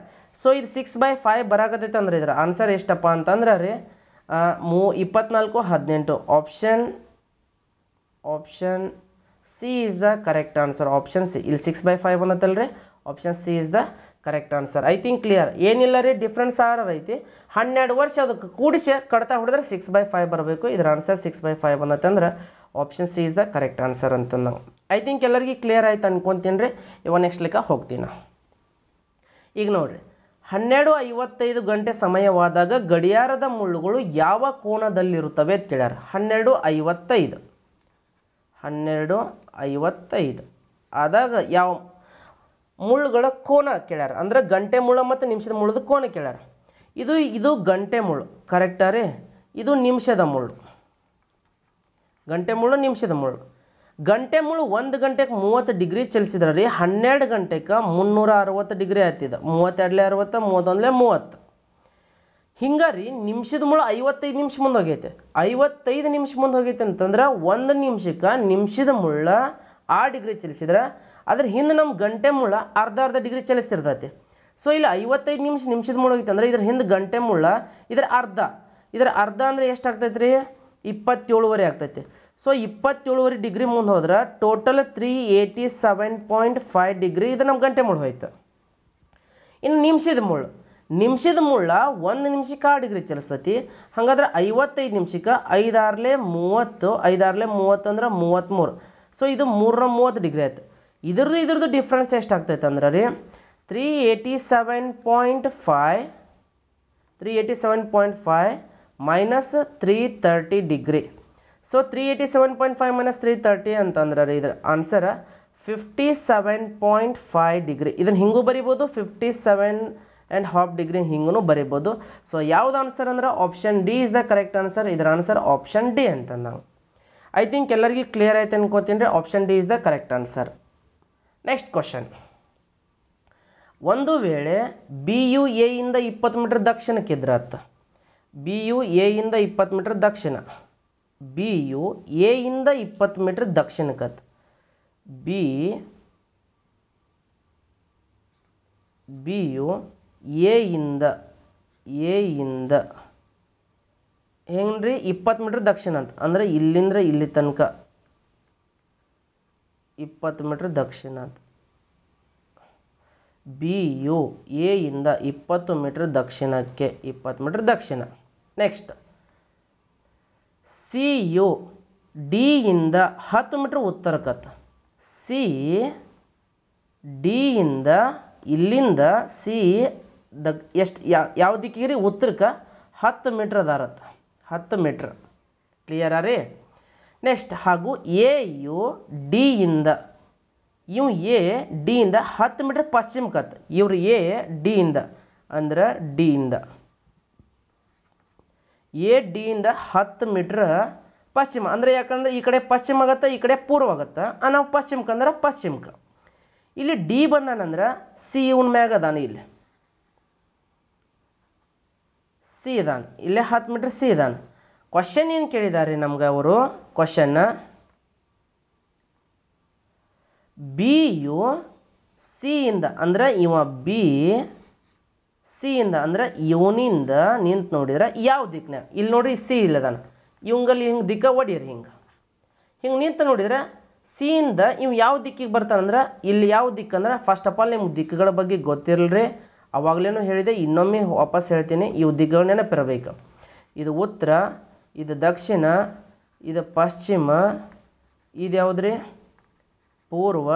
A: ಸೊ ಇದು ಸಿಕ್ಸ್ ಬೈ ಫೈ ಬರಾಗತ್ತೈತೆ ಅಂದ್ರೆ ಇದ್ರ ಆನ್ಸರ್ ಎಷ್ಟಪ್ಪ ಅಂತಂದ್ರೆ ರೀ ಮೂ ಇಪ್ಪತ್ನಾಲ್ಕು ಹದಿನೆಂಟು option option C is the correct answer option C ಇಲ್ಲಿ ಸಿಕ್ಸ್ ಬೈ ಫೈವ್ ರೀ option C is the correct answer I think clear ಏನಿಲ್ಲ ರೀ ಡಿಫ್ರೆನ್ಸ್ ಆರ್ ಐತಿ ಹನ್ನೆರಡು ವರ್ಷ ಅದಕ್ಕೆ ಕೂಡಿಸಿ ಕಡ್ತಾ ಹೊಡೆದ್ರೆ ಸಿಕ್ಸ್ ಬೈ ಫೈವ್ ಬರಬೇಕು ಇದರ ಆನ್ಸರ್ ಸಿಕ್ಸ್ ಬೈ ಫೈವ್ ಅಂತಂದ್ರೆ option C is the correct answer ಅಂತ ನಾವು ಐ ಥಿಂಕ್ ಎಲ್ಲರಿಗೆ ಕ್ಲಿಯರ್ ಆಯ್ತು ಅನ್ಕೊಂತೀನಿ ರೀ ಇವಾಗ ನೆಕ್ಸ್ಟ್ ಲೆಕ್ಕ ಹೋಗ್ತೀನಿ ನಾವು ಈಗ ನೋಡಿರಿ ಹನ್ನೆರಡು ಐವತ್ತೈದು ಗಂಟೆ ಸಮಯವಾದಾಗ ಗಡಿಯಾರದ ಮುಳ್ಳುಗಳು ಯಾವ ಕೋನದಲ್ಲಿರುತ್ತವೆ ಅಂತ ಕೇಳ್ಯಾರ ಹನ್ನೆರಡು ಐವತ್ತೈದು ಹನ್ನೆರಡು ಐವತ್ತೈದು ಆದಾಗ ಯಾವ ಮುಳ್ಳುಗಳ ಕೋನ ಕೇಳ್ಯಾರ ಅಂದ್ರೆ ಗಂಟೆ ಮುಳ್ಳ ಮತ್ತು ನಿಮಿಷದ ಮುಳ್ಳದ ಕೋನ ಕೇಳ್ಯಾರ ಇದು ಇದು ಗಂಟೆ ಮುಳ್ಳು ಕರೆಕ್ಟ ರೀ ಇದು ನಿಮಿಷದ ಮುಳ್ಳು ಗಂಟೆ ಮುಳ್ಳು ನಿಮಿಷದ ಮುಳ್ಳು ಗಂಟೆ ಮುಳ್ಳು ಒಂದು ಗಂಟೆಗೆ ಮೂವತ್ತು ಡಿಗ್ರಿ ಚಲಿಸಿದ್ರೆ ರೀ ಹನ್ನೆರಡು ಗಂಟೆಗೆ ಮುನ್ನೂರ ಅರವತ್ತು ಡಿಗ್ರಿ ಆಯ್ತಿದ ಮೂವತ್ತೆರಡಲೆ ಅರವತ್ತು ಮೂವತ್ತೊಂದಲೇ ಮೂವತ್ತು ಹಿಂಗಾರಿ ರೀ ನಿಮಿಷದ ಮುಳ್ಳು ಐವತ್ತೈದು ನಿಮಿಷ ಮುಂದೆ ಹೋಗೈತೆ ಐವತ್ತೈದು ನಿಮಿಷ ಮುಂದೆ ಹೋಗೈತೆ ಅಂತಂದ್ರೆ ಒಂದು ನಿಮಿಷಕ್ಕೆ ನಿಮಿಷದ ಮುಳ್ಳ ಆ ಡಿಗ್ರಿ ಚಲಿಸಿದ್ರೆ ಅದ್ರ ಹಿಂದೆ ನಮ್ಮ ಗಂಟೆ ಮುಳ್ಳ ಅರ್ಧ ಅರ್ಧ ಡಿಗ್ರಿ ಚಲಿಸ್ತಿರ್ತೈತಿ ಸೊ ಇಲ್ಲಿ ಐವತ್ತೈದು ನಿಮಿಷ ನಿಮಿಷದ ಮುಳೋಗಿತ್ತು ಅಂದರೆ ಇದ್ರ ಹಿಂದೆ ಗಂಟೆ ಮುಳ್ಳ ಇದರ ಅರ್ಧ ಇದರ ಅರ್ಧ ಅಂದರೆ ಎಷ್ಟು ಆಗ್ತೈತೆ ರೀ ಇಪ್ಪತ್ತೇಳುವರೆ ಆಗ್ತೈತಿ ಸೊ ಇಪ್ಪತ್ತೇಳುವರೆ ಡಿಗ್ರಿ ಮುಂದೆ ಹೋದ್ರೆ total three eighty seven point five degree ಇದು ನಮ್ಮ ಗಂಟೆ ಮುಳ್ಳು ಹೋಯ್ತು ಇನ್ನು ನಿಮಿಷದ ಮುಳ್ಳು ನಿಮಿಷದ ಮುಳ್ಳ ಒಂದು ನಿಮಿಷಕ್ಕೆ ಆರು ಡಿಗ್ರಿ ಚಲಿಸ್ತೈತಿ ಹಾಗಾದ್ರೆ ಐವತ್ತೈದು ನಿಮಿಷಕ್ಕೆ ಐದಾರ್ಲೆ ಮೂವತ್ತು ಐದಾರ್ಲೆ ಮೂವತ್ತು ಅಂದ್ರೆ ಮೂವತ್ತ್ಮೂರು ಸೊ ಇದು ಮೂರರ ಮೂವತ್ತು ಡಿಗ್ರಿ ಆಯ್ತು ಇದ್ರದ್ದು ಇದ್ರದ್ದು ಡಿಫ್ರೆನ್ಸ್ ಎಷ್ಟಾಗ್ತೈತೆ ಅಂದ್ರೆ ರೀ three eighty seven point five three eighty seven point five minus three thirty degree so three eighty seven point five minus three thirty ಅಂತಂದ್ರೆ ರೀ ಇದ್ರ answer fifty seven point five degree ಇದನ್ನು ಹಿಂಗೂ ಬರಿಬೋದು fifty seven and half degree ಹಿಂಗೂ ಬರಿಬೋದು so ಯಾವ್ದು answer ಅಂದ್ರೆ option D is the correct answer ಇದರ ಆನ್ಸರ್ ಆಪ್ಷನ್ ಡಿ ಅಂತ ಐ ಥಿಂಕ್ ಎಲ್ಲರಿಗೂ ಕ್ಲಿಯರ್ ಆಯ್ತು ಅನ್ಕೋತೀನಿ ರೀ option D is the correct answer next question ಒಂದು ವೇಳೆ ಬಿ ಯು ಎ ಇಪ್ಪತ್ತು ಮೀಟ್ರ್ ದಕ್ಷಿಣಕ್ಕಿದ್ರೆ ಅತ್ತ ಬಿ ಯು ಎ ಇಪ್ಪತ್ತು ಮೀಟ್ರ್ ದಕ್ಷಿಣ ಬಿ ಯು ಎ ಇಪ್ಪತ್ತು ಮೀಟ್ರ್ ದಕ್ಷಿಣಕ್ಕತ್ತ ಬಿ ಬಿ ಯು ಎ ಇಂದ ಎ ಇಪ್ಪತ್ತು ಮೀಟ್ರ್ ದಕ್ಷಿಣ ಅಂತ ಅಂದರೆ ಇಲ್ಲಿಂದ್ರೆ ಇಲ್ಲಿ ತನಕ ಇಪ್ಪತ್ತು ಮೀಟ್ರ್ ದಕ್ಷಿಣ ಅಂತ ಬಿ ಯು ಎ ಇಪ್ಪತ್ತು ಮೀಟ್ರ್ ದಕ್ಷಿಣಕ್ಕೆ ಇಪ್ಪತ್ತು ಮೀಟ್ರ್ ದಕ್ಷಿಣ ನೆಕ್ಸ್ಟ್ ಸಿ ಯು ಡಿ ಇಂದ ಹತ್ತು ಮೀಟ್ರ್ ಉತ್ತರಕ್ಕತ್ತ ಸಿ ಡಿ ಇಲ್ಲಿಂದ ಸಿ ದ ಎಷ್ಟು ಯಾವ ದಿಕ್ಕಿಗೆ ರೀ ಉತ್ತರಕ್ಕೆ ಹತ್ತು ಮೀಟ್ರ್ ಅದಾರತ್ತ ಹತ್ತು ಮೀಟ್ರ್ ಕ್ಲಿಯರಾ ರೀ ನೆಕ್ಸ್ಟ್ ಹಾಗೂ ಎ ಯು ಇಂದ ಇವು ಎ ಡಿ ಇಂದ ಹತ್ತು ಮೀಟ್ರ್ ಕತ್ ಇವ್ರು ಎ ಡಿ ಇಂದ ಅಂದ್ರೆ ಡಿ ಇಂದ ಎ ಡಿ ಇಂದ ಹತ್ತು ಮೀಟ್ರ್ ಪಶ್ಚಿಮ ಅಂದರೆ ಯಾಕಂದ್ರೆ ಈ ಕಡೆ ಪಶ್ಚಿಮ ಆಗತ್ತೆ ಈ ಕಡೆ ಪೂರ್ವ ಆಗತ್ತೆ ನಾವು ಪಶ್ಚಿಮಕ್ಕೆ ಅಂದ್ರೆ ಪಶ್ಚಿಮಕ್ಕೆ ಇಲ್ಲಿ ಡಿ ಬಂದಾನಂದ್ರೆ ಸಿ ಇವನ್ ಮ್ಯಾಗ ಅದಾನೆ ಇಲ್ಲಿ ಸಿ ಇದಾನೆ ಇಲ್ಲೇ ಹತ್ತು ಮೀಟ್ರ್ ಸಿ ಇದಾನ ಕ್ವಶನ್ ಏನು ಕೇಳಿದ್ದಾರೆ ನಮ್ಗೆ ಅವರು ಕ್ವಶನ್ ಬಿ ಯು ಸಿ ಇಂದ ಅಂದ್ರೆ ಇವ ಬಿ ಸಿ ಇಂದ ಅಂದ್ರೆ ಇವನಿಂದ ನಿಂತು ನೋಡಿದ್ರೆ ಯಾವ ದಿಕ್ನಾಗ ಇಲ್ಲಿ ನೋಡ್ರಿ ಸಿ ಇಲ್ಲದಾನ ಇವಂಗಲ್ಲಿ ಹಿಂಗೆ ದಿಕ್ಕ ಒಡಿಯರಿ ಹಿಂಗೆ ಹಿಂಗೆ ನಿಂತು ನೋಡಿದ್ರೆ ಇಂದ ಇವು ಯಾವ ದಿಕ್ಕಿಗೆ ಬರ್ತಾನಂದ್ರೆ ಇಲ್ಲಿ ಯಾವ ದಿಕ್ಕಂದ್ರೆ ಅಂದ್ರೆ ಫಸ್ಟ್ ಆಫ್ ಆಲ್ ನಿಮ್ಗೆ ದಿಕ್ಕುಗಳ ಬಗ್ಗೆ ಗೊತ್ತಿರಲ್ರಿ ಅವಾಗಲೇನು ಹೇಳಿದೆ ಇನ್ನೊಮ್ಮೆ ವಾಪಸ್ ಹೇಳ್ತೀನಿ ಇವು ದಿಕ್ಕಗಳು ನೆನಪಿರಬೇಕು ಇದು ಉತ್ತರ ಇದು ದಕ್ಷಿಣ ಇದು ಪಶ್ಚಿಮ ಇದು ಯಾವುದ್ರಿ ಪೂರ್ವ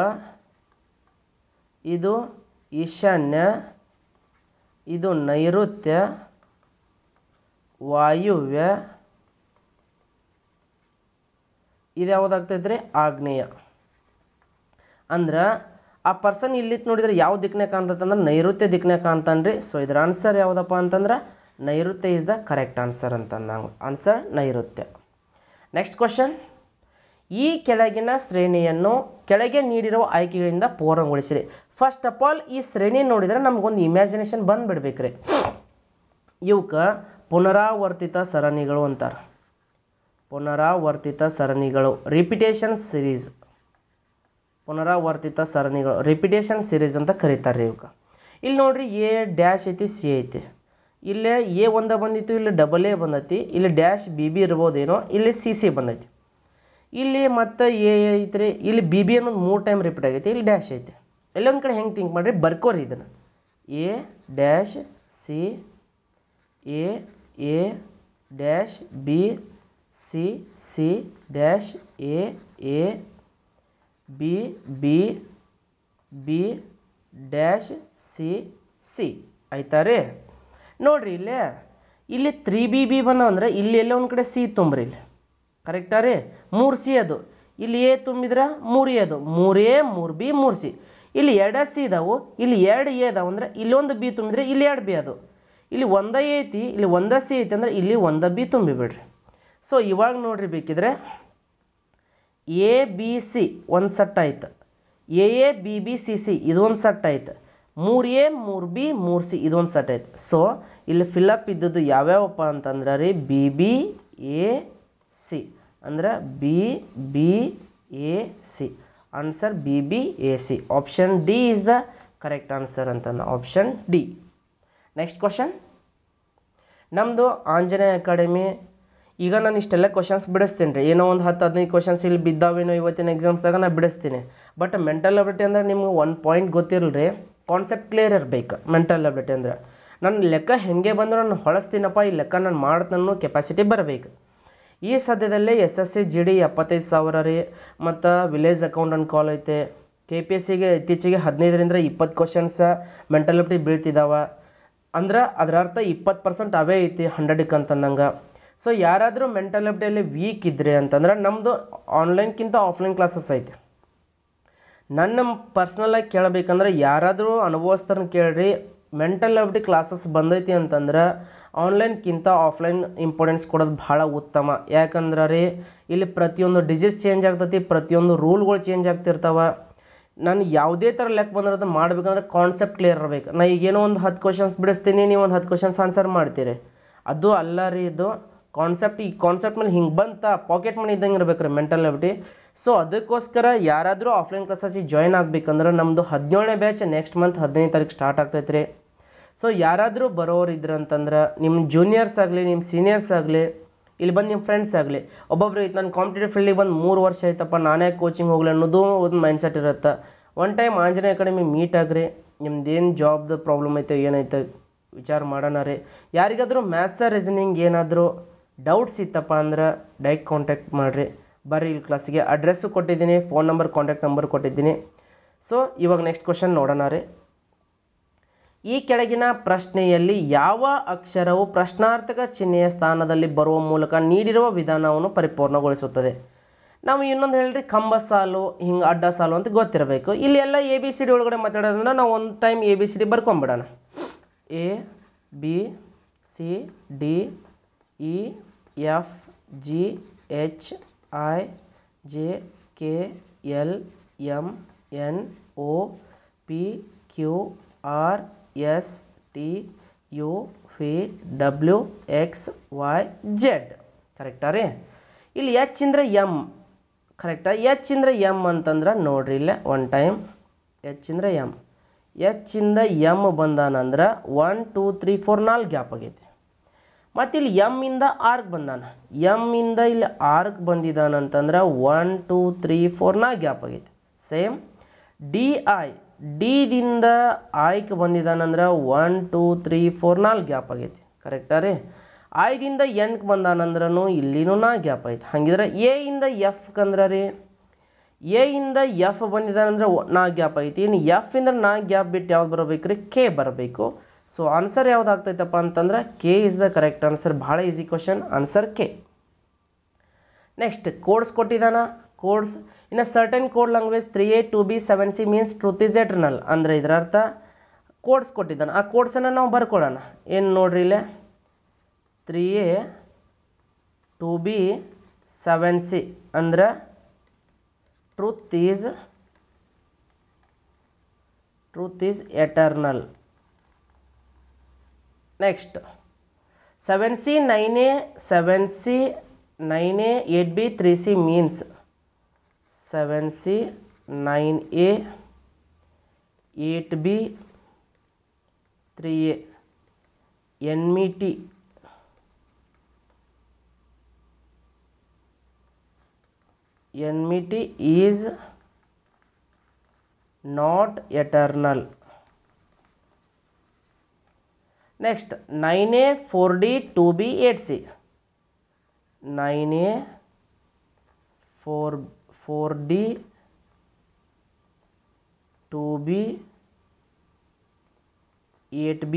A: ಇದು ಈಶಾನ್ಯ ಇದು ನೈಋತ್ಯ ವಾಯುವ್ಯ ಇದು ಆಗ್ನೇಯ ಅಂದ್ರೆ ಆ ಪರ್ಸನ್ ಇಲ್ಲಿತ್ತು ನೋಡಿದ್ರೆ ಯಾವ ದಿಕ್ಕನೇ ಕಾಣ್ತೈತೆ ಅಂದ್ರೆ ನೈಋತ್ಯ ದಿಕ್ಕನೇ ಕಾಣ್ತಾನೆ ರೀ ಸೊ ಇದರ ಆನ್ಸರ್ ಯಾವುದಪ್ಪ ಅಂತಂದ್ರೆ ನೈಋತ್ಯ ಈಸ್ ದ ಕರೆಕ್ಟ್ ಆನ್ಸರ್ ಅಂತ ನಾವು ಆನ್ಸರ್ ನೈಋತ್ಯ ನೆಕ್ಸ್ಟ್ ಕ್ವಶನ್ ಈ ಕೆಳಗಿನ ಶ್ರೇಣಿಯನ್ನು ಕೆಳಗೆ ನೀಡಿರುವ ಆಯ್ಕೆಗಳಿಂದ ಪೂರ್ಣಗೊಳಿಸಿರಿ ಫಸ್ಟ್ ಆಫ್ ಆಲ್ ಈ ಶ್ರೇಣಿ ನೋಡಿದರೆ ನಮಗೊಂದು ಇಮ್ಯಾಜಿನೇಷನ್ ಬಂದುಬಿಡ್ಬೇಕ್ರಿ ಇವಕ್ಕೆ ಪುನರಾವರ್ತಿತ ಸರಣಿಗಳು ಅಂತಾರೆ ಪುನರಾವರ್ತಿತ ಸರಣಿಗಳು ರಿಪಿಟೇಷನ್ ಸಿರೀಸ್ ಪುನರಾವರ್ತಿತ ಸರಣಿಗಳು ರಿಪಿಟೇಷನ್ ಸಿರೀಸ್ ಅಂತ ಕರೀತಾರೆ ಇವಕ್ಕೆ ಇಲ್ಲಿ ನೋಡ್ರಿ ಎ ಡ್ಯಾಶ್ ಐತಿ ಸಿ ಐತಿ ಇಲ್ಲೇ ಎ ಒಂದ ಬಂದಿತ್ತು ಇಲ್ಲಿ ಡಬಲ್ ಎ ಬಂದೈತಿ ಇಲ್ಲಿ ಡ್ಯಾಶ್ ಬಿ ಬಿ ಇರ್ಬೋದೇನೋ ಇಲ್ಲಿ ಸಿ ಸಿ ಬಂದೈತಿ ಇಲ್ಲಿ ಮತ್ತು ಎ ಐತ್ರಿ ಇಲ್ಲಿ ಬಿ ಬಿ ಅನ್ನೋದು ಮೂರು ಟೈಮ್ ರಿಪೀಟ್ ಆಗೈತಿ ಇಲ್ಲಿ ಡ್ಯಾಶ್ ಐತೆ ಎಲ್ಲೊಂದು ಕಡೆ ಹೆಂಗೆ ತಿಂಕ್ ಮಾಡಿರಿ ಬರ್ಕೋರಿ ಇದನ್ನು A dash C A A dash B C C dash A A B B B dash C C ಆಯ್ತಾ ನೋಡಿರಿ ಇಲ್ಲಿ ಇಲ್ಲಿ ತ್ರೀ ಬಿ ಬಿ ಬಂದವಂದ್ರೆ ಇಲ್ಲಿ ಎಲ್ಲೋ ಒಂದು ಕಡೆ ಸಿ ತುಂಬ್ರಿ ಇಲ್ಲಿ ಕರೆಕ್ಟಾ ರೀ ಮೂರು ಸಿ ಅದು ಇಲ್ಲಿ ಎ ತುಂಬಿದ್ರೆ ಮೂರು ಎದು ಅದು ಮೂರು ಎ ಮೂರು ಬಿ ಮೂರು ಸಿ ಇಲ್ಲಿ ಎರಡು ಸಿ ಇದಾವೆ ಇಲ್ಲಿ ಎರಡು ಎ ಅದಾವೆ ಅಂದ್ರೆ ಇಲ್ಲೊಂದು ಬಿ ತುಂಬಿದ್ರೆ ಇಲ್ಲಿ ಎರಡು ಬಿ ಅದು ಇಲ್ಲಿ ಒಂದೇ ಎ ಐತಿ ಇಲ್ಲಿ ಒಂದ ಸಿ ಐತಿ ಅಂದರೆ ಇಲ್ಲಿ ಒಂದೇ ಬಿ ತುಂಬಿಬಿಡ್ರಿ ಸೊ ಇವಾಗ ನೋಡ್ರಿ ಬೇಕಿದ್ರೆ ಎ ಬಿ ಸಿ ಒಂದು ಸೆಟ್ ಆಯ್ತು A A B B C C ಇದೊಂದು ಸಟ್ ಆಯ್ತು ಮೂರು ಎ ಮೂರು ಬಿ ಮೂರು ಸಿ ಇದೊಂದು ಸೆಟ್ ಐತೆ ಸೊ ಇಲ್ಲಿ ಅಪ್ ಇದ್ದದ್ದು ಯಾವ್ಯಾವಪ್ಪ ಅಂತಂದ್ರೆ ರೀ ಬಿ ಬಿ ಎ ಸಿ ಅಂದ್ರೆ B B A C answer B B A C option D is the correct answer ಅಂತಂದ ಆಪ್ಷನ್ ಡಿ ನೆಕ್ಸ್ಟ್ ಕ್ವಶನ್ ನಮ್ಮದು ಆಂಜನೇಯ ಅಕಾಡೆಮಿ ಈಗ ನಾನು ಇಷ್ಟೆಲ್ಲ ಕ್ವಶನ್ಸ್ ಬಿಡಿಸ್ತೀನಿ ರೀ ಏನೋ ಒಂದು ಹತ್ತು ಹದಿನೈದು ಕ್ವಶನ್ಸ್ ಇಲ್ಲಿ ಬಿದ್ದಾವೇನೋ ಇವತ್ತಿನ ಎಕ್ಸಾಮ್ಸ್ದಾಗ ನಾನು ಬಿಡಿಸ್ತೀನಿ ಬಟ್ ಮೆಂಟಲ್ ಅಬಿಲಿಟಿ ಅಂದರೆ ನಿಮ್ಗೆ ಒಂದು ಪಾಯಿಂಟ್ ಗೊತ್ತಿರಲ್ರಿ ಕಾನ್ಸೆಪ್ಟ್ ಕ್ಲಿಯರ್ ಇರಬೇಕು ಮೆಂಟಲ್ ಅಬಿಲಿಟಿ ಅಂದ್ರೆ ನನ್ನ ಲೆಕ್ಕ ಹೆಂಗೆ ಬಂದರೂ ನಾನು ಹೊಳಸ್ತೀನಪ್ಪ ಈ ಲೆಕ್ಕ ನಾನು ಮಾಡ್ತನೋ ಕೆಪಾಸಿಟಿ ಬರಬೇಕು ಈ ಸದ್ಯದಲ್ಲೇ S S C G D ಎಪ್ಪತ್ತೈದು ಸಾವಿರ ರೀ ಮತ್ತು ವಿಲೇಜ್ ಅಕೌಂಟೆಂಟ್ ಕಾಲ್ ಐತೆ ಕೆ ಪಿ ಎಸ್ ಸಿಗೆ ಇತ್ತೀಚೆಗೆ ಹದಿನೈದರಿಂದ ಇಪ್ಪತ್ತು ಕ್ವಶನ್ಸ ಮೆಂಟಲ್ ಅಬಿಲಿಟಿ ಬೀಳ್ತಿದ್ದಾವೆ ಅಂದ್ರೆ ಅದರ ಅರ್ಥ ಇಪ್ಪತ್ತು ಪರ್ಸೆಂಟ್ ಅವೇ ಐತಿ ಹಂಡ್ರೆಡಿಗೆ ಅಂತಂದಂಗೆ ಸೊ ಯಾರಾದರೂ ಮೆಂಟಲ್ ಅಬಿಲಿಟಿಯಲ್ಲಿ ವೀಕ್ ಇದ್ದರೆ ಅಂತಂದ್ರೆ ನಮ್ಮದು ಆನ್ಲೈನ್ಗಿಂತ ಆಫ್ಲೈನ್ ಕ್ಲಾಸಸ್ ಐತೆ ನನ್ನ ಪರ್ಸ್ನಲಾಗಿ ಕೇಳಬೇಕಂದ್ರೆ ಯಾರಾದರೂ ಅನುಭವಸ್ಥರನ್ನ ಕೇಳಿರಿ ಮೆಂಟಲ್ ಅಬಿಲಿಟಿ ಕ್ಲಾಸಸ್ ಬಂದೈತಿ ಅಂತಂದ್ರೆ ಆನ್ಲೈನ್ಗಿಂತ ಆಫ್ಲೈನ್ ಇಂಪಾರ್ಟೆನ್ಸ್ ಕೊಡೋದು ಭಾಳ ಉತ್ತಮ ಯಾಕಂದ್ರೆ ರೀ ಇಲ್ಲಿ ಪ್ರತಿಯೊಂದು ಡಿಸೀಸ್ ಚೇಂಜ್ ಆಗ್ತೈತಿ ಪ್ರತಿಯೊಂದು ರೂಲ್ಗಳು ಚೇಂಜ್ ಆಗ್ತಿರ್ತಾವೆ ನಾನು ಯಾವುದೇ ಥರ ಲೆಕ್ಕ ಬಂದ್ರೆ ಮಾಡಬೇಕಂದ್ರೆ ಮಾಡ್ಬೇಕಂದ್ರೆ ಕಾನ್ಸೆಪ್ಟ್ ಕ್ಲಿಯರ್ ಇರಬೇಕು ನಾ ಈಗೇನೋ ಒಂದು ಹತ್ತು ಕ್ವಶನ್ಸ್ ಬಿಡಿಸ್ತೀನಿ ನೀವು ಒಂದು ಹತ್ತು ಕ್ವಶನ್ಸ್ ಆನ್ಸರ್ ಮಾಡ್ತೀರಿ ಅದು ಅಲ್ಲ ರೀ ಇದು ಕಾನ್ಸೆಪ್ಟ್ ಈ ಕಾನ್ಸೆಪ್ಟ್ ಮೇಲೆ ಹಿಂಗೆ ಬಂತ ಪಾಕೆಟ್ ಮನಿ ಇದ್ದಂಗೆ ಇರ್ಬೇಕು ರೀ ಮೆಂಟಲ್ ಅಬಿಲಿಟಿ ಸೊ ಅದಕ್ಕೋಸ್ಕರ ಯಾರಾದರೂ ಆಫ್ಲೈನ್ ಕ್ಲಾಸಸ್ ಜಾಯ್ನ್ ಆಗಬೇಕಂದ್ರೆ ನಮ್ಮದು ಹದಿನೇಳನೇ ಬ್ಯಾಚ್ ನೆಕ್ಸ್ಟ್ ಮಂತ್ ಹದಿನೈದು ತಾರೀಕು ಸ್ಟಾರ್ಟ್ ಆಗ್ತೈತೆ ರೀ ಸೊ ಯಾರಾದರೂ ಬರೋರು ಇದ್ರಂತಂದ್ರೆ ನಿಮ್ಮ ಜೂನಿಯರ್ಸ್ ಆಗಲಿ ನಿಮ್ಮ ಸೀನಿಯರ್ಸ್ ಆಗಲಿ ಇಲ್ಲಿ ಬಂದು ನಿಮ್ಮ ಫ್ರೆಂಡ್ಸ್ ಆಗಲಿ ಒಬ್ಬೊಬ್ರು ಇತ್ತು ನಾನು ಕಾಂಪಿಟೇಟಿವ್ ಫೀಲ್ಡಿಗೆ ಬಂದು ಮೂರು ವರ್ಷ ಆಯ್ತಪ್ಪ ನಾನೇ ಕೋಚಿಂಗ್ ಹೋಗ್ಲಿ ಅನ್ನೋದು ಒಂದು ಮೈಂಡ್ಸೆಟ್ ಇರುತ್ತೆ one time Anjaneya academy meet ಆಗ್ರಿ ನಿಮ್ದೇನು ಜಾಬ್ದು ಪ್ರಾಬ್ಲಮ್ ಐತೆ ಏನೈತೆ ವಿಚಾರ ಮಾಡೋಣ ರೀ ಯಾರಿಗಾದರೂ ಮ್ಯಾಥ್ಸ ರೀಸನಿಂಗ್ ಏನಾದರೂ ಡೌಟ್ಸ್ ಇತ್ತಪ್ಪ ಅಂದ್ರೆ ಡೈರೆಕ್ಟ್ ಕಾಂಟ್ಯಾಕ್ಟ್ ಮಾಡಿರಿ ಬರ್ರಿ ಇಲ್ಲಿ ಕ್ಲಾಸಿಗೆ ಅಡ್ರೆಸ್ಸು ಕೊಟ್ಟಿದ್ದೀನಿ ಫೋನ್ ನಂಬರ್ ಕಾಂಟ್ಯಾಕ್ಟ್ ನಂಬರ್ ಕೊಟ್ಟಿದ್ದೀನಿ ಸೊ ಇವಾಗ ನೆಕ್ಸ್ಟ್ ಕ್ವಶನ್ ನೋಡೋಣ ರೀ ಈ ಕೆಳಗಿನ ಪ್ರಶ್ನೆಯಲ್ಲಿ ಯಾವ ಅಕ್ಷರವು ಪ್ರಶ್ನಾರ್ಥಕ ಚಿಹ್ನೆಯ ಸ್ಥಾನದಲ್ಲಿ ಬರುವ ಮೂಲಕ ನೀಡಿರುವ ವಿಧಾನವನ್ನು ಪರಿಪೂರ್ಣಗೊಳಿಸುತ್ತದೆ ನಾವು ಇನ್ನೊಂದು ಹೇಳ್ರಿ ಕಂಬ ಸಾಲು ಹಿಂಗೆ ಅಡ್ಡ ಸಾಲು ಅಂತ ಗೊತ್ತಿರಬೇಕು ಇಲ್ಲಿ ಎಲ್ಲ ಎ ಬಿ ಸಿ ಡಿ ಒಳಗಡೆ ಮಾತಾಡೋದ್ರಿಂದ ನಾವು ಒಂದು time A B C D ಬರ್ಕೊಂಬಿಡೋಣ A B C D E F G H I J K L M N O P Q R S T U V W X Y Z ಕರೆಕ್ಟಾ ರೀ ಇಲ್ಲಿ H ಅಂದರೆ M ಕರೆಕ್ಟಾ H ಅಂದರೆ M ಅಂತಂದ್ರೆ ನೋಡಿರಿ ಇಲ್ಲೇ ಒನ್ ಟೈಮ್ ಎಚ್ ಅಂದರೆ ಎಮ್ ಎಚ್ಚಿಂದ ಎಮ್ ಬಂದಾನಂದ್ರೆ ಒನ್ ಟೂ ತ್ರೀ ಫೋರ್ ನಾಲ್ಕು ಗ್ಯಾಪ್ ಆಗೈತಿ ಮತ್ತು ಇಲ್ಲಿ ಆರ್ಕ್ ಆರ್ಗೆ ಎಮ್ ಇಂದ ಇಲ್ಲಿ ಆರ್ಕ್ ಬಂದಿದ್ದಾನೆ ಅಂತಂದ್ರೆ ಒನ್ ಟೂ ತ್ರೀ ಫೋರ್ ನಾ ಗ್ಯಾಪ್ ಆಗೈತಿ ಸೇಮ್ ಡಿ ಐ ಡಿದಿಂದ ಆಯ್ಕೆ ಬಂದಿದ್ದಾನಂದ್ರೆ ಒನ್ ಟೂ ತ್ರೀ ಫೋರ್ ನಾಲ್ಕು ಗ್ಯಾಪ್ ಆಗೈತಿ ಕರೆಕ್ಟಾ ರೀ ಐದಿಂದ ಎಂಟು ಬಂದಾನಂದ್ರೂ ಇಲ್ಲಿನೂ ನಾ ಗ್ಯಾಪ್ ಆಯ್ತು ಹಾಗಿದ್ರೆ ಎ ಇಂದ ಎಫ್ ಕಂದ್ರೆ ರೀ ಎ ಇಂದ ಎಫ್ ಬಂದಿದ್ದಾನಂದ್ರೆ ನಾ ಗ್ಯಾಪ್ ಆಯ್ತು ಇನ್ನು ಎಫ್ ಇಂದ ನಾ ಗ್ಯಾಪ್ ಬಿಟ್ಟು ಯಾವ್ದು ಬರಬೇಕು ರೀ ಕೆ ಬರಬೇಕು ಸೊ ಆನ್ಸರ್ ಯಾವ್ದು ಅಂತಂದ್ರೆ K is the correct answer ಭಾಳ easy question answer K next codes ಕೊಟ್ಟಿದ್ದಾನ ಕೋಡ್ಸ್ ಇನ್ನು certain code language three eight two B seven C means truth is eternal ಅಂದರೆ ಇದರ ಅರ್ಥ ಕೋಡ್ಸ್ ಕೊಟ್ಟಿದ್ದಾನೆ ಆ ಕೋಡ್ಸನ್ನು ನಾವು ಬರ್ಕೊಡೋಣ ಏನು ನೋಡ್ರಿ ಇಲ್ಲೇ three A two B seven C ಅಂದರೆ truth is truth is eternal Next, 7C, 9A, 7C, 9A, 8B, 3C means 7C, 9A, 8B, 3A, NMT. NMT is not eternal. Next 9a 4d 2b 8c 9a 4 4d 2b 8b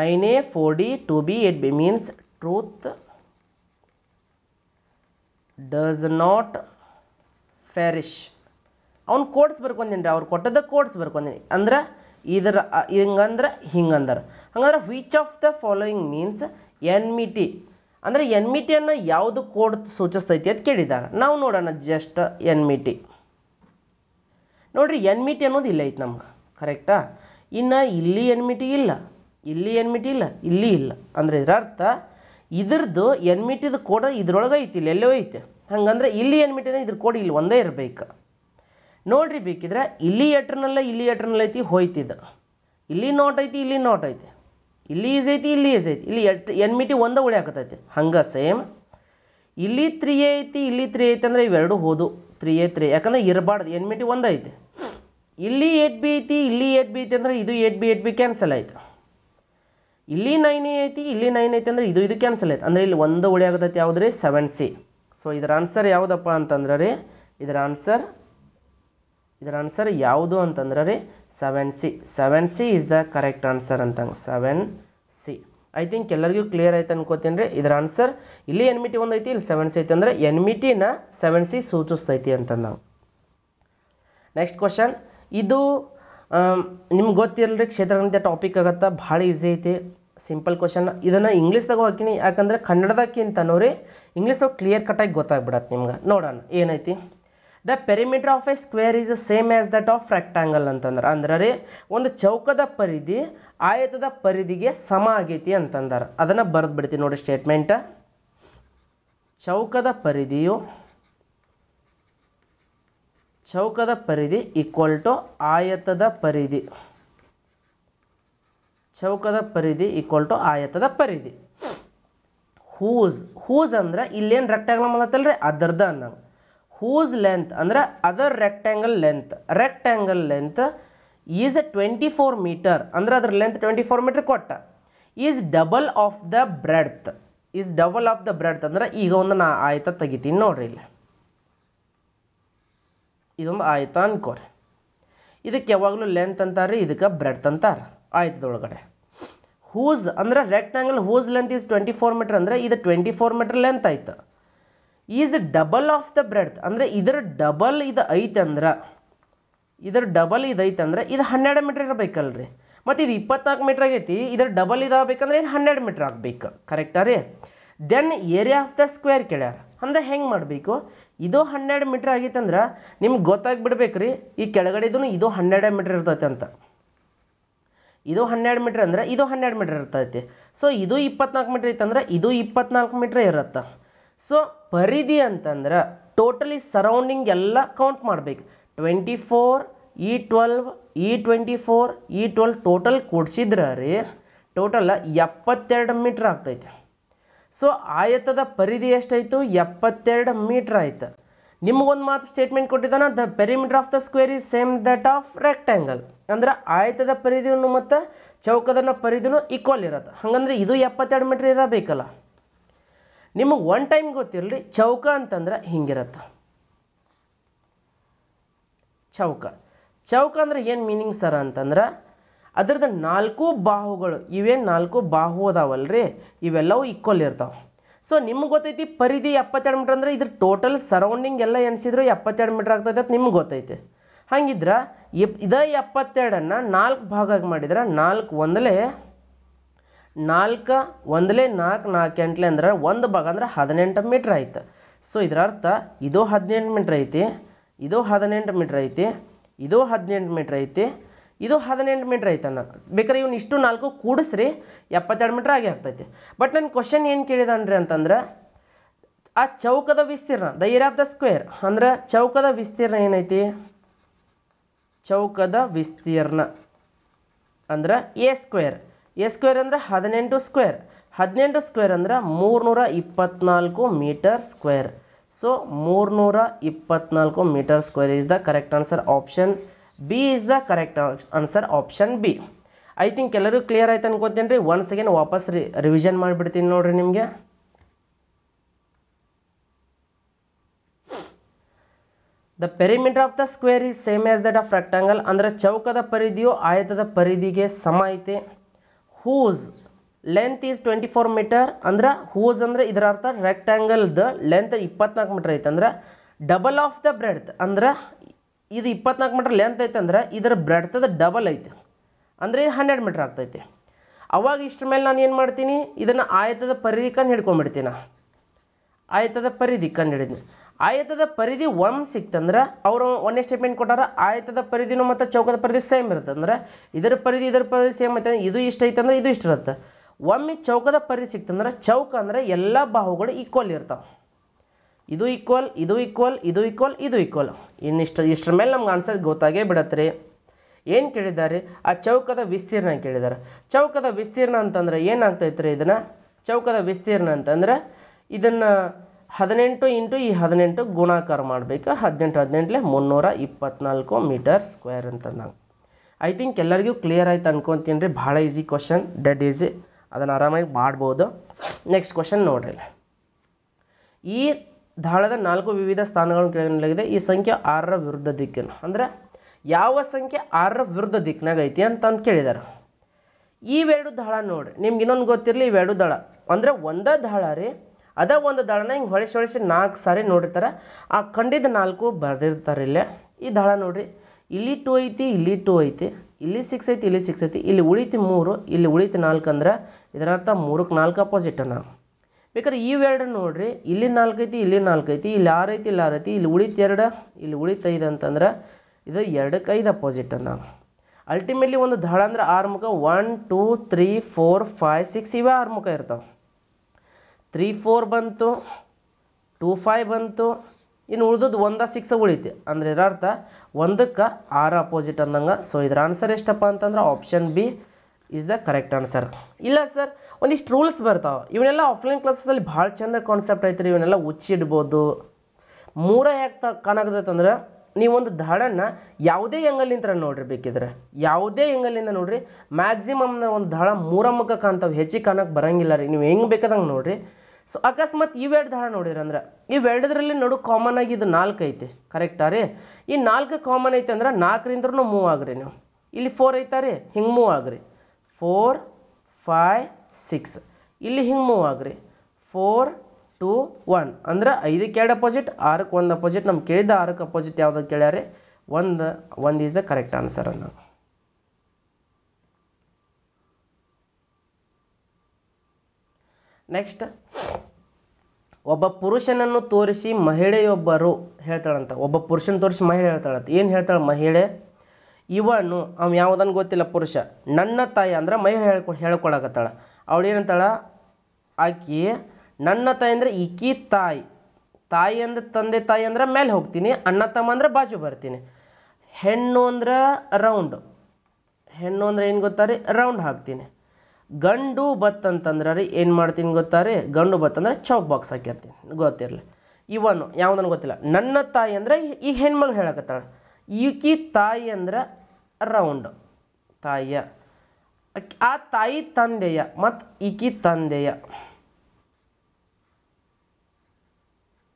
A: 9a 4d 2b 8b means truth does not perish ಅವರು codes ಬರ್ಕ ಒಂದಿನ ಅವರು ಕೊಟ್ಟದ codes ಬರ್ಕ ಒಂದಿನ ಅಂದ್ರೆ ಇದರ ಹಿಂಗಂದ್ರೆ ಹಿಂಗಂದ್ರೆ ಹಂಗಂದ್ರೆ which of the following means N M T ಅಂದರೆ ಎನ್ಮಿಟಿ ಟಿಯನ್ನು ಯಾವುದು ಕೋಡ್ ಸೂಚಿಸ್ತೈತಿ ಅಂತ ಕೇಳಿದ್ದಾರೆ ನಾವು ನೋಡೋಣ ಜಸ್ಟ್ ಎನ್ ಟಿ ನೋಡಿರಿ ಟಿ ಅನ್ನೋದು ಇಲ್ಲ ಐತೆ ನಮ್ಗೆ ಕರೆಕ್ಟಾ ಇನ್ನು ಇಲ್ಲಿ ಟಿ ಇಲ್ಲ ಇಲ್ಲಿ ಟಿ ಇಲ್ಲ ಇಲ್ಲಿ ಇಲ್ಲ ಅಂದರೆ ಇದರ ಅರ್ಥ ಇದ್ರದ್ದು ಟಿದು ಕೋಡ್ ಇದ್ರೊಳಗೆ ಐತಿ ಇಲ್ಲಿ ಎಲ್ಲೋ ಐತೆ ಹಂಗಂದ್ರೆ ಇಲ್ಲಿ ಅಂದರೆ ಇದ್ರ ಕೋಡ್ ಇಲ್ಲಿ ಒಂದೇ ಇರಬೇಕು ನೋಡಿರಿ ಬೇಕಿದ್ರೆ ಇಲ್ಲಿ ಎಟ್ರನಲ್ಲ ಇಲ್ಲಿ ಐತಿ ಹೋಯ್ತಿದ್ದ ಇಲ್ಲಿ ನೋಟ್ ಐತಿ ಇಲ್ಲಿ ನೋಟ್ ಐತಿ ಇಲ್ಲಿ ಈಸ್ ಐತಿ ಇಲ್ಲಿ ಈಸ್ ಐತಿ ಇಲ್ಲಿ ಎಟ್ ಎನ್ಮಿಟಿ ಒಂದು ಉಳಿಯಾಕತೈತಿ ಹಂಗೆ ಸೇಮ್ ಇಲ್ಲಿ ತ್ರೀ ಐತಿ ಇಲ್ಲಿ ತ್ರೀ ಐತಿ ಅಂದರೆ ಇವೆರಡು ಹೋದು ತ್ರೀ ಎ ತ್ರೀ ಯಾಕಂದ್ರೆ ಇರಬಾರ್ದು ಎನ್ಮಿಟಿ ಒಂದು ಐತಿ ಇಲ್ಲಿ ಏಟ್ ಬಿ ಐತಿ ಇಲ್ಲಿ ಏಟ್ ಬಿ ಐತಿ ಅಂದರೆ ಇದು eight B eight B cancel ಐತೆ ಇಲ್ಲಿ ನೈನ್ ಎ ಐತಿ ಇಲ್ಲಿ ನೈನ್ ಐತಿ ಅಂದರೆ ಇದು ಇದು ಕ್ಯಾನ್ಸಲ್ ಐತೆ ಅಂದರೆ ಇಲ್ಲಿ ಒಂದು ಉಳಿಯಾಗತೈತಿ ಯಾವುದು ರೀ ಸೆವೆನ್ ಸಿ ಸೊ ಇದರ ಆನ್ಸರ್ ಯಾವುದಪ್ಪ ಅಂತಂದ್ರೆ ರೀ ಇದರ ಆನ್ಸರ್ ಇದರ ಆನ್ಸರ್ ಯಾವುದು ಅಂತಂದ್ರೆ ರೀ seven C seven C is the correct answer ಅಂತಂಗೆ ಸೆವೆನ್ ಸಿ ಐ ಥಿಂಕ್ ಎಲ್ಲರಿಗೂ ಕ್ಲಿಯರ್ ಆಯ್ತು ಅನ್ಕೋತೀನಿ ರೀ ಇದರ ಆನ್ಸರ್ ಇಲ್ಲಿ ಎನ್ ಮಿ ಟಿ ಒಂದು ಐತಿ ಇಲ್ಲಿ ಸೆವೆನ್ ಸಿ ಐತೆ ಅಂದರೆ ಎನ್ ಮಿ ಟಿನ ಸೆವೆನ್ ಸಿ ಸೂಚಿಸ್ತೈತಿ ಅಂತ ನೆಕ್ಸ್ಟ್ ಕ್ವಶನ್ ಇದು ನಿಮ್ಗೆ ಗೊತ್ತಿರಲಿ ಕ್ಷೇತ್ರಗಣಿತ ಟಾಪಿಕ್ ಆಗತ್ತೆ ಭಾಳ ಈಸಿ ಐತಿ ಸಿಂಪಲ್ ಕ್ವಶನ್ ಇದನ್ನು ಇಂಗ್ಲೀಷ್ದಾಗ ಹಾಕಿನಿ ಯಾಕಂದ್ರೆ ಕನ್ನಡದಕ್ಕಿಂತನೂ ನೋಡಿ ಇಂಗ್ಲೀಷ್ದಾಗ ಕ್ಲಿಯರ್ ಕಟ್ಟಾಗಿ ಗೊತ್ತಾಗ್ಬಿಡತ್ತೆ ನಿಮ್ಗೆ ನೋಡೋಣ ಏನೈತಿ the perimeter of a square is same as that of rectangle ಅಂತಂದ್ರೆ ಅಂದ್ರೆ ರೀ ಒಂದು ಚೌಕದ ಪರಿಧಿ ಆಯತದ ಪರಿಧಿಗೆ ಸಮ ಆಗೈತಿ ಅಂತಂದಾರೆ ಅದನ್ನು ಬರೆದು ಬಿಡ್ತೀನಿ ನೋಡಿ ಸ್ಟೇಟ್ಮೆಂಟ್ ಚೌಕದ ಪರಿಧಿಯು ಚೌಕದ ಪರಿಧಿ ಈಕ್ವಲ್ ಟು ಆಯತದ ಪರಿಧಿ ಚೌಕದ ಪರಿಧಿ ಈಕ್ವಲ್ ಟು ಆಯತದ ಪರಿಧಿ ಹೂಸ್ ಹೂಸ್ ಅಂದ್ರೆ ಇಲ್ಲೇನು ಮಾಡತ್ತಲ್ಲ ರೀ ಅದರ್ದ ಅಂದಂಗೆ ಹೂಸ್ ಲೆಂತ್ ಅಂದರೆ ಅದರ್ rectangle length rectangle length is twenty four metre ಅಂದರೆ ಅದ್ರ ಲೆಂತ್ ಟ್ವೆಂಟಿ ಫೋರ್ ಮೀಟರ್ ಕೊಟ್ಟ is double of the breadth is double of the breadth ಅಂದರೆ ಈಗ ಒಂದು ನಾ ಆಯ್ತ ತೆಗಿತೀನಿ ನೋಡ್ರಿ ಇಲ್ಲಿ ಇದೊಂದು ಆಯ್ತ ಅನ್ಕೋರಿ ಇದಕ್ಕೆ ಯಾವಾಗಲೂ ಲೆಂತ್ ಅಂತಾರೆ ಇದಕ್ಕೆ ಬ್ರೆಡ್ತ್ ಅಂತಾರೆ ಆಯ್ತದೊಳಗಡೆ ಹೂಸ್ ಅಂದರೆ rectangle whose length is twenty four metre ಅಂದರೆ ಇದು ಟ್ವೆಂಟಿ ಫೋರ್ ಮೀಟರ್ ಲೆಂತ್ ಆಯ್ತು is double of the breadth ಅಂದರೆ ಇದರ ಡಬಲ್ ಇದು ಐತಂದ್ರೆ ಇದರ ಡಬಲ್ ಇದೈತಂದ್ರೆ ಇದು ಹನ್ನೆರಡು ಮೀಟ್ರ್ ಇರಬೇಕಲ್ರಿ ರೀ ಮತ್ತು ಇದು ಇಪ್ಪತ್ನಾಲ್ಕು ಮೀಟ್ರ್ ಆಗೈತಿ ಇದರ ಡಬಲ್ ಇದಾಗಬೇಕಂದ್ರೆ ಇದು ಹನ್ನೆರಡು ಮೀಟ್ರ್ ಆಗಬೇಕು ಕರೆಕ್ಟಾ ರೀ then area of the square ಕೇಳ್ಯಾರ ಅಂದರೆ ಹೆಂಗೆ ಮಾಡಬೇಕು ಇದು ಹನ್ನೆರಡು ಮೀಟ್ರ್ ಆಗೈತಂದ್ರೆ ನಿಮ್ಗೆ ಗೊತ್ತಾಗ್ಬಿಡ್ಬೇಕು ರೀ ಈ ಕೆಳಗಡೆದೂ ಇದು ಹನ್ನೆರಡು ಮೀಟ್ರ್ ಇರ್ತೈತೆ ಅಂತ ಇದು ಹನ್ನೆರಡು ಮೀಟ್ರ್ ಅಂದರೆ ಇದು ಹನ್ನೆರಡು ಮೀಟ್ರ್ ಇರ್ತೈತಿ ಸೊ ಇದು ಇಪ್ಪತ್ನಾಲ್ಕು ಮೀಟ್ರ್ ಅಂದ್ರೆ ಇದು ಇಪ್ಪತ್ನಾಲ್ಕು ಮೀಟ್ರ್ ಇರುತ್ತೆ ಸೊ ಪರಿಧಿ ಅಂತಂದ್ರೆ ಟೋಟಲಿ ಸರೌಂಡಿಂಗ್ ಎಲ್ಲ ಕೌಂಟ್ ಮಾಡಬೇಕು ಟ್ವೆಂಟಿ ಫೋರ್ ಇ ಟ್ವೆಲ್ವ್ ಇ ಟ್ವೆಂಟಿ ಫೋರ್ ಇ ಟ್ವೆಲ್ವ್ ಟೋಟಲ್ ಕೊಡ್ಸಿದ್ರೆ ರೀ ಟೋಟಲ್ ಎಪ್ಪತ್ತೆರಡು ಮೀಟ್ರ್ ಆಗ್ತೈತೆ ಸೊ ಆಯತದ ಪರಿಧಿ ಎಷ್ಟಾಯಿತು ಎಪ್ಪತ್ತೆರಡು ಮೀಟ್ರ್ ಆಯ್ತು ನಿಮಗೊಂದು ಮಾತು ಸ್ಟೇಟ್ಮೆಂಟ್ ಕೊಟ್ಟಿದ್ದಾನೆ the perimeter of the square is same that of rectangle ಅಂದ್ರೆ ಆಯತದ ಪರಿಧಿನೂ ಮತ್ತು ಚೌಕದನ ಪರಿಧಿನೂ ಈಕ್ವಲ್ ಇರತ್ತೆ ಹಂಗಂದ್ರೆ ಇದು ಎಪ್ಪತ್ತೆರಡು ಮೀಟ್ರ್ ಇರಬೇಕಲ್ಲ ನಿಮಗೆ ಒನ್ ಟೈಮ್ ಗೊತ್ತಿರಲಿ ಚೌಕ ಅಂತಂದ್ರೆ ಹಿಂಗಿರತ್ತೆ ಚೌಕ ಚೌಕ ಅಂದ್ರೆ ಏನು ಮೀನಿಂಗ್ ಸರ್ ಅಂತಂದ್ರೆ ಅದರದ್ದು ನಾಲ್ಕು ಬಾಹುಗಳು ಇವೇನು ನಾಲ್ಕು ಬಾಹು ಅದಾವಲ್ರಿ ರೀ ಇವೆಲ್ಲವೂ ಈಕ್ವಲ್ ಇರ್ತಾವೆ ಸೊ ನಿಮ್ಗೆ ಗೊತ್ತೈತಿ ಪರಿಧಿ ಎಪ್ಪತ್ತೆರಡು ಮೀಟರ್ ಅಂದರೆ ಇದ್ರ ಟೋಟಲ್ ಸರೌಂಡಿಂಗ್ ಎಲ್ಲ ಎಣಿಸಿದ್ರು ಎಪ್ಪತ್ತೆರಡು ಮೀಟ್ರ್ ಆಗ್ತೈತೆ ಅಂತ ನಿಮ್ಗೆ ಗೊತ್ತೈತೆ ಹಂಗಿದ್ರೆ ಎಪ್ ಇದೇ ಎಪ್ಪತ್ತೆರಡನ್ನು ನಾಲ್ಕು ಭಾಗ ಮಾಡಿದ್ರೆ ನಾಲ್ಕು ಒಂದಲೇ ನಾಲ್ಕು ಒಂದಲೇ ನಾಲ್ಕು ನಾಲ್ಕು ಎಂಟ್ಲೆ ಅಂದ್ರೆ ಒಂದು ಭಾಗ ಅಂದ್ರೆ ಹದಿನೆಂಟು ಮೀಟ್ರ್ ಆಯ್ತು ಸೊ ಇದರ ಅರ್ಥ ಇದು ಹದಿನೆಂಟು ಮೀಟ್ರ್ ಐತಿ ಇದು ಹದಿನೆಂಟು ಮೀಟ್ರ್ ಐತಿ ಇದು ಹದಿನೆಂಟು ಮೀಟ್ರ್ ಐತಿ ಇದು ಹದಿನೆಂಟು ಮೀಟ್ರ್ ಐತೆ ಅನ್ನೋದು ಬೇಕಾದ್ರೆ ಇವ್ನ ಇಷ್ಟು ನಾಲ್ಕು ಕೂಡಿಸ್ರಿ ಎಪ್ಪತ್ತೆರಡು ಮೀಟ್ರ್ ಆಗಿ ಆಗ್ತೈತಿ ಬಟ್ ನನ್ನ ಕ್ವಶನ್ ಏನು ಕೇಳಿದಾನ್ರಿ ಅಂತಂದ್ರೆ ಆ ಚೌಕದ ವಿಸ್ತೀರ್ಣ the area of the square ಅಂದ್ರೆ ಚೌಕದ ವಿಸ್ತೀರ್ಣ ಏನೈತಿ ಚೌಕದ ವಿಸ್ತೀರ್ಣ ಅಂದ್ರೆ ಎ ಸ್ಕ್ವೇರ್ ಎ ಸ್ಕ್ವೇರ್ ಅಂದರೆ ಹದಿನೆಂಟು ಸ್ಕ್ವೇರ್ ಹದಿನೆಂಟು ಸ್ಕ್ವೇರ್ ಅಂದರೆ ಮೂರುನೂರ ಇಪ್ಪತ್ತ್ನಾಲ್ಕು ಮೀಟರ್ ಸ್ಕ್ವೇರ್ ಸೊ ಮೂರುನೂರ ಇಪ್ಪತ್ತ್ನಾಲ್ಕು metre square is the correct answer option B is the correct answer option B I think ಎಲ್ಲರೂ ಕ್ಲಿಯರ್ ಆಯ್ತು ಅನ್ಕೋತೀನಿ ರೀ ಒನ್ಸ್ ಅಗೇನ್ ವಾಪಸ್ ರಿ ರಿವಿಷನ್ ಮಾಡಿಬಿಡ್ತೀನಿ ನೋಡಿರಿ ನಿಮಗೆ the perimeter of the square is same as that of rectangle ಅಂದರೆ ಚೌಕದ ಪರಿಧಿಯು ಆಯತದ ಪರಿಧಿಗೆ ಸಮ ಐತೆ whose length is twenty four metre ಅಂದ್ರೆ ಹೂಸ್ ಅಂದ್ರೆ ಇದರ ಅರ್ಥ ದ ಲೆಂತ್ ಇಪ್ಪತ್ನಾಲ್ಕು ಮೀಟರ್ ಐತೆ ಅಂದ್ರೆ ಡಬಲ್ ಆಫ್ ದ ಬ್ರೆಡ್ತ್ ಅಂದ್ರೆ ಇದು ಇಪ್ಪತ್ನಾಲ್ಕು ಮೀಟ್ರ್ ಲೆಂತ್ ಐತೆ ಅಂದ್ರೆ ಇದರ ಬ್ರೆಡ್ತದ ಡಬಲ್ ಐತೆ ಅಂದರೆ ಇದು ಹಂಡ್ರೆಡ್ ಮೀಟ್ರ್ ಆಗ್ತೈತೆ ಅವಾಗ ಇಷ್ಟರ ಮೇಲೆ ನಾನು ಏನು ಮಾಡ್ತೀನಿ ಇದನ್ನು ಆಯತದ ಪರಿಧಿ ಕಂಡು ಹಿಡ್ಕೊಂಡ್ಬಿಡ್ತೀನಿ ಆಯತದ ಪರಿಧಿ ಕಂಡು ಆಯತದ ಪರಿಧಿ ಒಮ್ಮೆ ಸಿಕ್ತಂದ್ರೆ ಅವರು ಒಂದೇ ಸ್ಟೇಟ್ಮೆಂಟ್ ಕೊಟ್ಟಾರ ಆಯತದ ಪರಿಧಿನೂ ಮತ್ತು ಚೌಕದ ಪರಿಧಿ ಸೇಮ್ ಇರುತ್ತಂದ್ರೆ ಇದರ ಪರಿಧಿ ಇದರ ಪರಿಧಿ ಸೇಮ್ ಐತೆ ಇದು ಇಷ್ಟ ಐತಂದ್ರೆ ಇದು ಇಷ್ಟ ಇರುತ್ತೆ ಒಮ್ಮೆ ಚೌಕದ ಪರಿಧಿ ಸಿಕ್ತಂದ್ರೆ ಚೌಕ ಅಂದರೆ ಎಲ್ಲ ಬಾಹುಗಳು ಈಕ್ವಲ್ ಇರ್ತಾವೆ ಇದು ಈಕ್ವಲ್ ಇದು ಈಕ್ವಲ್ ಇದು ಈಕ್ವಲ್ ಇದು ಈಕ್ವಲ್ ಇನ್ನಿಷ್ಟು ಇಷ್ಟರ ಮೇಲೆ ನಮ್ಗೆ ಆನ್ಸರ್ ಗೊತ್ತಾಗೇ ಬಿಡತ್ತೆ ರೀ ಏನು ಕೇಳಿದ್ದಾರೆ ಆ ಚೌಕದ ವಿಸ್ತೀರ್ಣ ಕೇಳಿದ್ದಾರೆ ಚೌಕದ ವಿಸ್ತೀರ್ಣ ಅಂತಂದ್ರೆ ಏನಾಗ್ತೈತೆ ರೀ ಇದನ್ನು ಚೌಕದ ವಿಸ್ತೀರ್ಣ ಅಂತಂದ್ರೆ ಇದನ್ನು ಹದಿನೆಂಟು ಇಂಟು ಈ ಹದಿನೆಂಟು ಗುಣಾಕಾರ ಮಾಡಬೇಕು ಹದಿನೆಂಟು ಹದಿನೆಂಟಲೇ ಮುನ್ನೂರ ಇಪ್ಪತ್ನಾಲ್ಕು ಮೀಟರ್ ಸ್ಕ್ವೇರ್ ಅಂತಂದಂಗೆ ಐ ಥಿಂಕ್ ಎಲ್ಲರಿಗೂ ಕ್ಲಿಯರ್ ಆಯ್ತು ಅನ್ಕೊತೀನಿ ರೀ ಭಾಳ ಈಸಿ ಕ್ವಶನ್ ಡೆಡ್ ಈಸಿ ಅದನ್ನು ಆರಾಮಾಗಿ ಮಾಡ್ಬೋದು ನೆಕ್ಸ್ಟ್ ಕ್ವಶನ್ ನೋಡ್ರಿ ಈ ದಾಳದ ನಾಲ್ಕು ವಿವಿಧ ಸ್ಥಾನಗಳನ್ನು ಕೇಳಲಾಗಿದೆ ಈ ಸಂಖ್ಯೆ ಆರರ ವಿರುದ್ಧ ದಿಕ್ಕಿನ ಅಂದರೆ ಯಾವ ಸಂಖ್ಯೆ ಆರರ ವಿರುದ್ಧ ದಿಕ್ಕಿನಾಗ ಐತಿ ಅಂತಂದು ಈ ಎರಡು ದಾಳ ನೋಡಿರಿ ನಿಮ್ಗೆ ಇನ್ನೊಂದು ಗೊತ್ತಿರಲಿ ಇವೆರಡು ದಳ ಅಂದರೆ ಒಂದೇ ದಾಳ ರೀ ಅದ ಒಂದು ದಳನ ಹಿಂಗೆ ಹೊಳಿಸಿ ಹೊಳ್ಸಿ ನಾಲ್ಕು ಸಾರಿ ನೋಡಿರ್ತಾರೆ ಆ ಕಂಡಿದ್ದು ನಾಲ್ಕು ಬರೆದಿರ್ತಾರೆ ಇಲ್ಲೇ ಈ ದಳ ನೋಡಿರಿ ಇಲ್ಲಿ ಟೂ ಐತಿ ಇಲ್ಲಿ ಟೂ ಐತಿ ಇಲ್ಲಿ ಸಿಕ್ಸ್ ಐತಿ ಇಲ್ಲಿ ಸಿಕ್ಸ್ ಐತಿ ಇಲ್ಲಿ ಉಳಿತು ಮೂರು ಇಲ್ಲಿ ಉಳಿತು ನಾಲ್ಕು ಅಂದ್ರೆ ಇದರರ್ಥ ಮೂರಕ್ಕೆ ನಾಲ್ಕು ಅಪೋಸಿಟ್ ಅನ್ನ ಬೇಕಾದ್ರೆ ಇವೆರಡು ನೋಡಿರಿ ಇಲ್ಲಿ ನಾಲ್ಕು ಐತಿ ಇಲ್ಲಿ ನಾಲ್ಕು ಐತಿ ಇಲ್ಲಿ ಆರು ಐತಿ ಇಲ್ಲಿ ಆರು ಐತಿ ಇಲ್ಲಿ ಉಳಿತು ಎರಡು ಇಲ್ಲಿ ಉಳಿತು ಐದು ಅಂತಂದ್ರೆ ಇದು ಎರಡಕ್ಕೆ ಐದು ಅಪೋಸಿಟ್ ಅನ್ನ ಅಲ್ಟಿಮೇಟ್ಲಿ ಒಂದು ದಳ ಅಂದ್ರೆ ಆರು ಮುಖ one two three four five six ಇವೇ ಆರು ಮುಖ ಇರ್ತಾವೆ ತ್ರೀ ಫೋರ್ ಬಂತು ಟೂ ಫೈವ್ ಬಂತು ಇನ್ನು ಉಳ್ದದ್ದು ಒಂದ ಸಿಕ್ಸ್ ಉಳಿತು ಅಂದ್ರೆ ಅರ್ಥ ಒಂದಕ್ಕೆ ಆರ್ ಅಪೋಸಿಟ್ ಅಂದಂಗೆ ಸೊ ಇದರ ಆನ್ಸರ್ ಎಷ್ಟಪ್ಪ ಅಂತಂದ್ರೆ option B is the correct answer ಇಲ್ಲ ಸರ್ ಒಂದಿಷ್ಟು ರೂಲ್ಸ್ ಬರ್ತಾವೆ ಇವನ್ನೆಲ್ಲ ಆಫ್ಲೈನ್ ಕ್ಲಾಸಸಲ್ಲಿ ಭಾಳ ಚಂದ ಕಾನ್ಸೆಪ್ಟ್ ಐತ್ರಿ ಇವನ್ನೆಲ್ಲ ಉಚ್ಚಿಡ್ಬೋದು ಮೂರ ಯಾಕೆ ಕಾಣಾಗದಂದ್ರೆ ನೀವೊಂದು ದಾಳನ್ನು ಯಾವುದೇ ಎಂಗಲ್ಲಿಂದ ನೋಡ್ರಿ ಬೇಕಿದ್ರೆ ಯಾವುದೇ ಎಂಗಲ್ಲಿಂದ ನೋಡ್ರಿ ಮ್ಯಾಕ್ಸಿಮಮ್ನ ಒಂದು ದಾಳ ಮೂರ ಮುಖ ಕಾಣ್ತಾವೆ ಹೆಚ್ಚಿಗೆ ಕಾಣಕ್ಕೆ ಬರೋಂಗಿಲ್ಲ ರೀ ನೀವು ಹೆಂಗೆ ಬೇಕಾದಂಗೆ ನೋಡ್ರಿ ಸೊ ಅಕಸ್ಮಾತ್ ಇವೆರಡು ನೋಡಿರಿ ಅಂದ್ರೆ ಇವೆರಡರಲ್ಲಿ ನೋಡು ಕಾಮನ್ ಆಗಿ ಇದು ನಾಲ್ಕು ಐತೆ ಕರೆಕ್ಟಾ ರೀ ಈ ನಾಲ್ಕು ಕಾಮನ್ ಐತೆ ಅಂದ್ರೆ ನಾಲ್ಕರಿಂದ್ರೂ ಮೂವ್ ಆಗ್ರಿ ನೀವು ಇಲ್ಲಿ ಫೋರ್ ಐತಾ ರೀ ಹಿಂಗೆ ಮೂವ್ ಆಗ್ರಿ ಫೋರ್ ಫೈ ಸಿಕ್ಸ್ ಇಲ್ಲಿ ಹಿಂಗೆ ಮೂವ್ ಆಗ್ರಿ ಫೋರ್ ಟು ಒನ್ ಅಂದ್ರೆ ಐದಕ್ಕೆ ಎರಡು ಅಪೋಸಿಟ್ ಆರಕ್ಕೆ ಒಂದು ಅಪೋಸಿಟ್ ನಮ್ಮ ಕೇಳಿದ್ದ ಆರಕ್ಕೆ ಅಪೋಸಿಟ್ ಯಾವ್ದು ಕೇಳ್ಯಾರೆ ಒಂದು ಒಂದು ಈಸ್ ದ ಕರೆಕ್ಟ್ ಆನ್ಸರ್ ಅನ್ನೋದು ನೆಕ್ಸ್ಟ್ ಒಬ್ಬ ಪುರುಷನನ್ನು ತೋರಿಸಿ ಮಹಿಳೆಯೊಬ್ಬರು ಹೇಳ್ತಾಳಂತ ಒಬ್ಬ ಪುರುಷನ ತೋರಿಸಿ ಮಹಿಳೆ ಹೇಳ್ತಾಳಂತ ಏನು ಹೇಳ್ತಾಳೆ ಮಹಿಳೆ ಇವನು ಅವ್ನು ಯಾವುದನ್ನು ಗೊತ್ತಿಲ್ಲ ಪುರುಷ ನನ್ನ ತಾಯಿ ಅಂದ್ರೆ ಮಹಿಳೆ ಹೇಳ್ಕೊ ಹೇಳ್ಕೊಳಕತ್ತಾಳ ಅವಳು ಏನಂತಾಳ ಆಕಿ ನನ್ನ ತಾಯಿ ಅಂದರೆ ಈಕಿ ತಾಯಿ ತಾಯಿ ಅಂದ್ರೆ ತಂದೆ ತಾಯಿ ಅಂದ್ರೆ ಮೇಲೆ ಹೋಗ್ತೀನಿ ಅಣ್ಣ ತಮ್ಮ ಅಂದರೆ ಬಾಜು ಬರ್ತೀನಿ ಹೆಣ್ಣು ಅಂದ್ರೆ ರೌಂಡ್ ಹೆಣ್ಣು ಅಂದರೆ ಏನು ಗೊತ್ತಾ ರೀ ರೌಂಡ್ ಹಾಕ್ತೀನಿ ಗಂಡು ಬತ್ ಅಂತಂದ್ರೆ ರೀ ಏನು ಮಾಡ್ತೀನಿ ಗೊತ್ತಾ ರೀ ಗಂಡು ಬತ್ ಅಂದರೆ ಚೌಕ್ ಬಾಕ್ಸ್ ಹಾಕಿರ್ತೀನಿ ಗೊತ್ತಿರಲಿ ಇವನು ಯಾವುದನ್ನು ಗೊತ್ತಿಲ್ಲ ನನ್ನ ತಾಯಿ ಅಂದರೆ ಈ ಹೆಣ್ಮಗ್ಳು ಹೇಳಕತ್ತಾಳೆ ಈಕಿ ತಾಯಿ ಅಂದ್ರೆ ರೌಂಡ್ ತಾಯಿಯ ಆ ತಾಯಿ ತಂದೆಯ ಮತ್ತು ಈಕಿ ತಂದೆಯ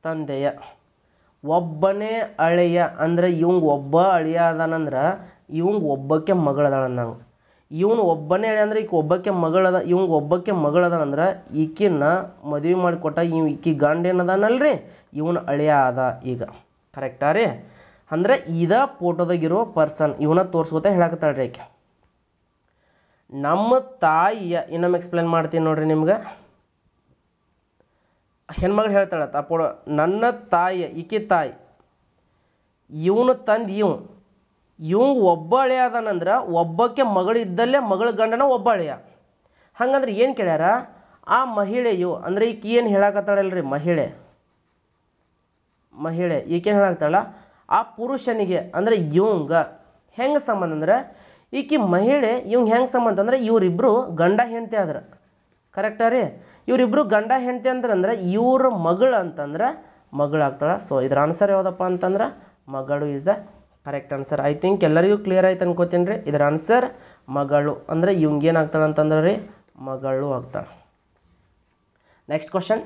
A: ತಂದೆಯ ಒಬ್ಬನೇ ಅಳೆಯ ಅಂದರೆ ಇವಂಗೆ ಒಬ್ಬ ಅಳಿಯ ಅದಾನಂದ್ರೆ ಇವಂಗೆ ಒಬ್ಬಕ್ಕೆ ಮಗಳದಾಳ ನಂಗೆ ಇವನು ಒಬ್ಬನೇ ಅಂದರೆ ಈಕೆ ಒಬ್ಬಾಕೆ ಮಗಳದ ಒಬ್ಬಕ್ಕೆ ಒಬ್ಬಾಕೆ ಅಂದ್ರೆ ಈಕಿನ ಮದುವೆ ಮಾಡಿಕೊಟ್ಟ ಇವ್ ಈಕಿ ಗಂಡ ಏನದಾನಲ್ಲ ರೀ ಅಳಿಯ ಅದ ಈಗ ಕರೆಕ್ಟಾ ರೀ ಅಂದ್ರೆ ಇದೇ ಇರೋ ಪರ್ಸನ್ ಇವನ ತೋರ್ಸ್ಕೊತ ಹೇಳಕತ್ತಾಳೆ ರೀ ಆಕೆ ನಮ್ಮ ತಾಯಿಯ ಇನ್ನೊಮ್ಮೆ ಎಕ್ಸ್ಪ್ಲೇನ್ ಮಾಡ್ತೀನಿ ನೋಡ್ರಿ ನಿಮ್ಗೆ ಹೆಣ್ಮಗಳು ಹೇಳ್ತಾಳೆ ಆ ನನ್ನ ತಾಯಿಯ ಈಕೆ ತಾಯಿ ಇವನು ತಂದು ಇವ್ ಇವಂಗ ಒಬ್ಬಾಳೆ ಅದಾನಂದ್ರೆ ಒಬ್ಬಕ್ಕೆ ಮಗಳಿದ್ದಲ್ಲೇ ಮಗಳ ಗಂಡನ ಒಬ್ಬಾಳೆಯ ಹಂಗಂದ್ರೆ ಏನು ಕೇಳ್ಯಾರ ಆ ಮಹಿಳೆಯು ಅಂದರೆ ಈಕೆ ಏನು ಹೇಳಕತ್ತಾಳಲ್ರಿ ಮಹಿಳೆ ಮಹಿಳೆ ಈಕೇನು ಹೇಳಾಕ್ತಾಳ ಆ ಪುರುಷನಿಗೆ ಅಂದರೆ ಇವಂಗ ಹೆಂಗೆ ಸಂಬಂಧ ಅಂದ್ರೆ ಈಕೆ ಮಹಿಳೆ ಇವಂಗೆ ಹೆಂಗೆ ಸಂಬಂಧ ಅಂದರೆ ಇವರಿಬ್ಬರು ಗಂಡ ಹೆಂಡತಿ ಆದ್ರೆ ಕರೆಕ್ಟಾ ರೀ ಇವರಿಬ್ಬರು ಗಂಡ ಹೆಂಡತಿ ಅಂದ್ರೆ ಅಂದ್ರೆ ಇವ್ರ ಮಗಳು ಅಂತಂದ್ರೆ ಮಗಳಾಗ್ತಾಳೆ ಸೊ ಇದರ ಆನ್ಸರ್ ಯಾವುದಪ್ಪ ಅಂತಂದ್ರೆ ಮಗಳು is the correct answer I think ಎಲ್ಲರಿಗೂ ಕ್ಲಿಯರ್ ಆಯ್ತು ಅನ್ಕೋತೀನಿ ರೀ ಇದರ ಆನ್ಸರ್ ಮಗಳು ಅಂದರೆ ಇವಂಗೇನು ಆಗ್ತಾಳೆ ಅಂತಂದ್ರೆ ರೀ ಮಗಳು ಆಗ್ತಾಳೆ ನೆಕ್ಸ್ಟ್ ಕ್ವಶನ್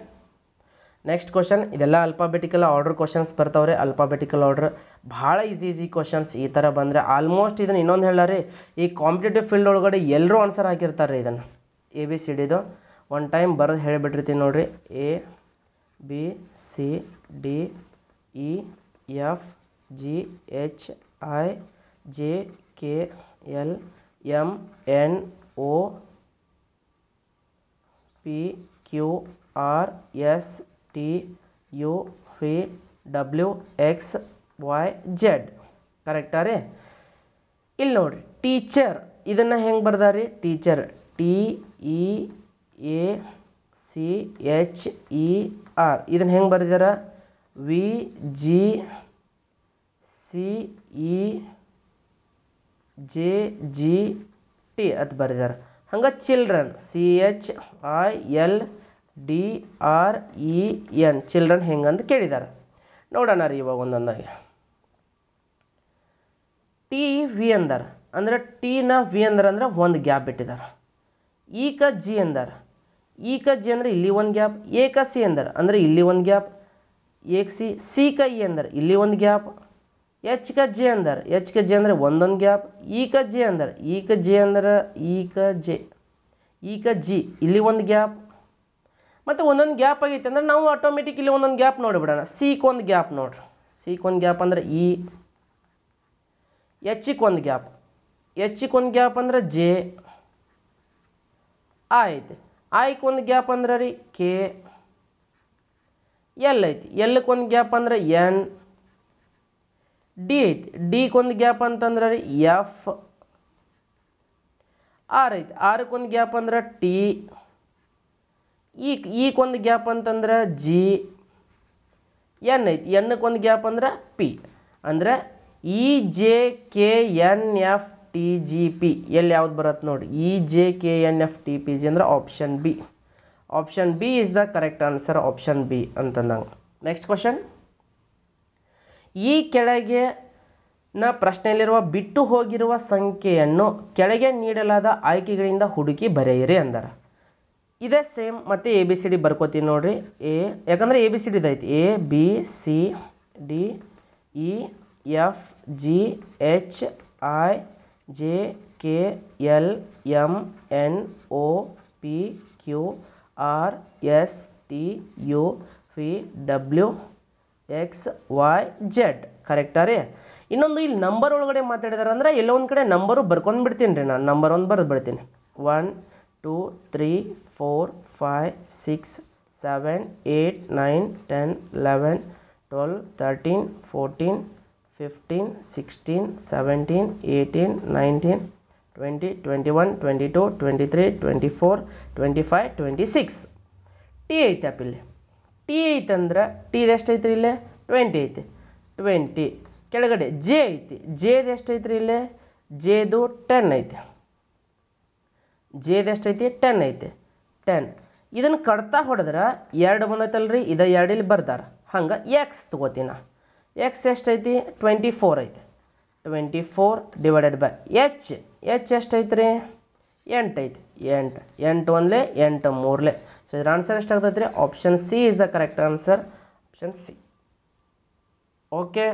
A: ನೆಕ್ಸ್ಟ್ ಕ್ವಶನ್ ಇದೆಲ್ಲ ಅಲ್ಪಾಬೆಟಿಕಲ್ ಆರ್ಡ್ರ್ ಕ್ವಶನ್ಸ್ ಬರ್ತಾವ್ರೆ ಅಲ್ಪಾಬೆಟಿಕಲ್ ಆರ್ಡ್ರ್ ಭಾಳ ಈಸಿ ಈಸಿ ಕ್ವಶನ್ಸ್ ಈ ಥರ ಬಂದರೆ ಆಲ್ಮೋಸ್ಟ್ ಇದನ್ನು ಇನ್ನೊಂದು ಹೇಳಾರಿ ಈ ಕಾಂಪಿಟೇಟಿವ್ ಫೀಲ್ಡ್ ಒಳಗಡೆ ಎಲ್ಲರೂ ಆನ್ಸರ್ ಹಾಕಿರ್ತಾರೆ ಇದನ್ನು ಎ ಬಿ ಸಿ ಡಿದು ಒನ್ ಟೈಮ್ ಬರೋದು ಹೇಳಿಬಿಟ್ಟಿರ್ತೀನಿ ನೋಡಿರಿ A B C D E e, F G H I J K L M N O P Q R S T U V W X Y Z ಕರೆಕ್ಟಾ ರೀ ಇಲ್ಲಿ ನೋಡಿರಿ teacher ಇದನ್ನು ಹೆಂಗೆ ಬರ್ದಾರಿ teacher T E e A C H E e R ಇದನ್ನು ಹೆಂಗೆ ಬರ್ದಾರ V G C E J G T ಅಂತ ಬರೆದಾರೆ ಹಂಗೆ children C H I L D R E N children ಹೆಂಗಂತ ಕೇಳಿದ್ದಾರೆ ನೋಡೋಣ ರೀ ಇವಾಗ ಒಂದೊಂದಾಗಿ ಟಿ ವಿ ಅಂದರೆ ಅಂದ್ರೆ ನ ವಿ ಅಂದ್ರೆ ಅಂದ್ರೆ ಒಂದು ಗ್ಯಾಪ್ ಬಿಟ್ಟಿದ್ದಾರೆ ಕ ಜಿ ಈ ಕ ಜಿ ಅಂದರೆ ಇಲ್ಲಿ ಒಂದು ಗ್ಯಾಪ್ ಏಕ ಸಿ ಅಂದರ ಅಂದರೆ ಇಲ್ಲಿ ಒಂದು ಗ್ಯಾಪ್ ಏಕ್ ಸಿ ಸಿ ಕ ಇ ಅಂದ್ರೆ ಇಲ್ಲಿ ಒಂದು ಗ್ಯಾಪ್ ಎಚ್ ಕ ಜೆ ಅಂದರೆ ಎಚ್ ಜೆ ಅಂದರೆ ಒಂದೊಂದು ಗ್ಯಾಪ್ ಈ ಜೆ ಅಂದರೆ ಈ ಕ ಜೆ ಅಂದ್ರೆ ಈ ಕ ಜೆ ಈ ಕ ಜಿ ಇಲ್ಲಿ ಒಂದು ಗ್ಯಾಪ್ ಮತ್ತು ಒಂದೊಂದು ಗ್ಯಾಪ್ ಆಗೈತೆ ಅಂದರೆ ನಾವು ಆಟೋಮೆಟಿಕ್ ಇಲ್ಲಿ ಒಂದೊಂದು ಗ್ಯಾಪ್ ನೋಡಿಬಿಡೋಣ ಸಿಕ್ ಒಂದು ಗ್ಯಾಪ್ ನೋಡ್ರಿ ಸಿಕ್ ಒಂದು ಗ್ಯಾಪ್ ಅಂದರೆ ಇ ಎಚ್ಚಿಗೆ ಒಂದು ಗ್ಯಾಪ್ ಎಚ್ಚಿಗೆ ಒಂದು ಗ್ಯಾಪ್ ಅಂದ್ರೆ ಜೆ ಆಯ್ತು ಆಯ್ಕೆ ಒಂದು ಗ್ಯಾಪ್ ಅಂದ್ರೆ ರೀ ಕೆ ಎಲ್ ಐತಿ ಎಲ್ಲಕ್ಕೆ ಒಂದು ಗ್ಯಾಪ್ ಅಂದರೆ ಎನ್ ಡಿ ಐತಿ ಡಿಗೊಂದು ಗ್ಯಾಪ್ ಅಂತಂದ್ರೆ ಎಫ್ ಆರ್ ಐತಿ ಆರಕ್ಕೊಂದು ಗ್ಯಾಪ್ ಅಂದ್ರೆ ಟಿ ಈಕ್ ಒಂದು ಗ್ಯಾಪ್ ಅಂತಂದ್ರೆ ಜಿ ಎನ್ ಐತಿ ಎನ್ಕೊಂದು ಗ್ಯಾಪ್ ಅಂದ್ರೆ ಪಿ ಅಂದರೆ E J K N F T G P ಎಲ್ಲಿ ಯಾವ್ದು ಬರತ್ತೆ ನೋಡಿ E J K N F T P G ಅಂದ್ರೆ option B option B is the correct answer option B ಅಂತಂದಂಗೆ ನೆಕ್ಸ್ಟ್ ಕ್ವಶನ್ ಈ ಕೆಳಗೆ ನ ಪ್ರಶ್ನೆಯಲ್ಲಿರುವ ಬಿಟ್ಟು ಹೋಗಿರುವ ಸಂಖ್ಯೆಯನ್ನು ಕೆಳಗೆ ನೀಡಲಾದ ಆಯ್ಕೆಗಳಿಂದ ಹುಡುಕಿ ಬರೆಯಿರಿ ಅಂದರ ಇದೇ ಸೇಮ್ ಮತ್ತು ಎ ಬಿ ಸಿ ಡಿ ಬರ್ಕೋತೀನಿ ನೋಡಿರಿ ಎ ಯಾಕಂದರೆ ಎ ಬಿ ಸಿ ಡಿ ಐತಿ A B C D E F G H I J K L M N O P Q R S T U V W X Y Z ಕರೆಕ್ಟಾ ರೀ ಇನ್ನೊಂದು ಇಲ್ಲಿ number ಒಳಗಡೆ ಮಾತಾಡಿದಾರೆ ಅಂದರೆ ಎಲ್ಲೋ ಒಂದು ಕಡೆ number ಬರ್ಕೊಂಡು ಬಿಡ್ತೀನಿ ರೀ ನಾನು ನಂಬರ್ ಒಂದು ಬರೆದು ಬಿಡ್ತೀನಿ one two three four five six seven eight nine ten eleven twelve thirteen fourteen fifteen sixteen seventeen eighteen nineteen twenty twenty one twenty two twenty three twenty four twenty five twenty six T ಐತೆ ಇಲ್ಲಿ T ಐತಂದ್ರೆ ಟೀದು ಎಷ್ಟೈತೆ ರೀ ಇಲ್ಲೇ twenty ಐತಿ twenty ಕೆಳಗಡೆ J ಐತಿ ಜೆದು ಎಷ್ಟೈತೆ ರೀ ಇಲ್ಲೇ ಜೆದು ಟೆನ್ ಐತಿ ಜೆದು ಎಷ್ಟೈತಿ ಟೆನ್ ಐತೆ ಟೆನ್ ಇದನ್ನು ಕಡ್ತಾ ಹೊಡೆದ್ರೆ ಎರಡು ಬಂದೈತಲ್ಲ ರೀ ಇದು ಎರಡು ಇಲ್ಲಿ ಬರ್ದಾರ ಹಂಗೆ ಎಕ್ಸ್ ತೊಗೋತೀನ ನಾ ಎಕ್ಸ್ ಎಷ್ಟೈತಿ ಟ್ವೆಂಟಿ ಫೋರ್ ಐತೆ twenty four divided by H H ಎಷ್ಟೈತೆ ರೀ ಐತೆ ಎಂಟು ಎಂಟು ಒಂದಲೇ ಎಂಟು ಮೂರಲೇ ಸೊ ಇದರ ಆನ್ಸರ್ ಎಷ್ಟಾಗ್ತೈತೆ ರೀ option C is the correct answer option C okay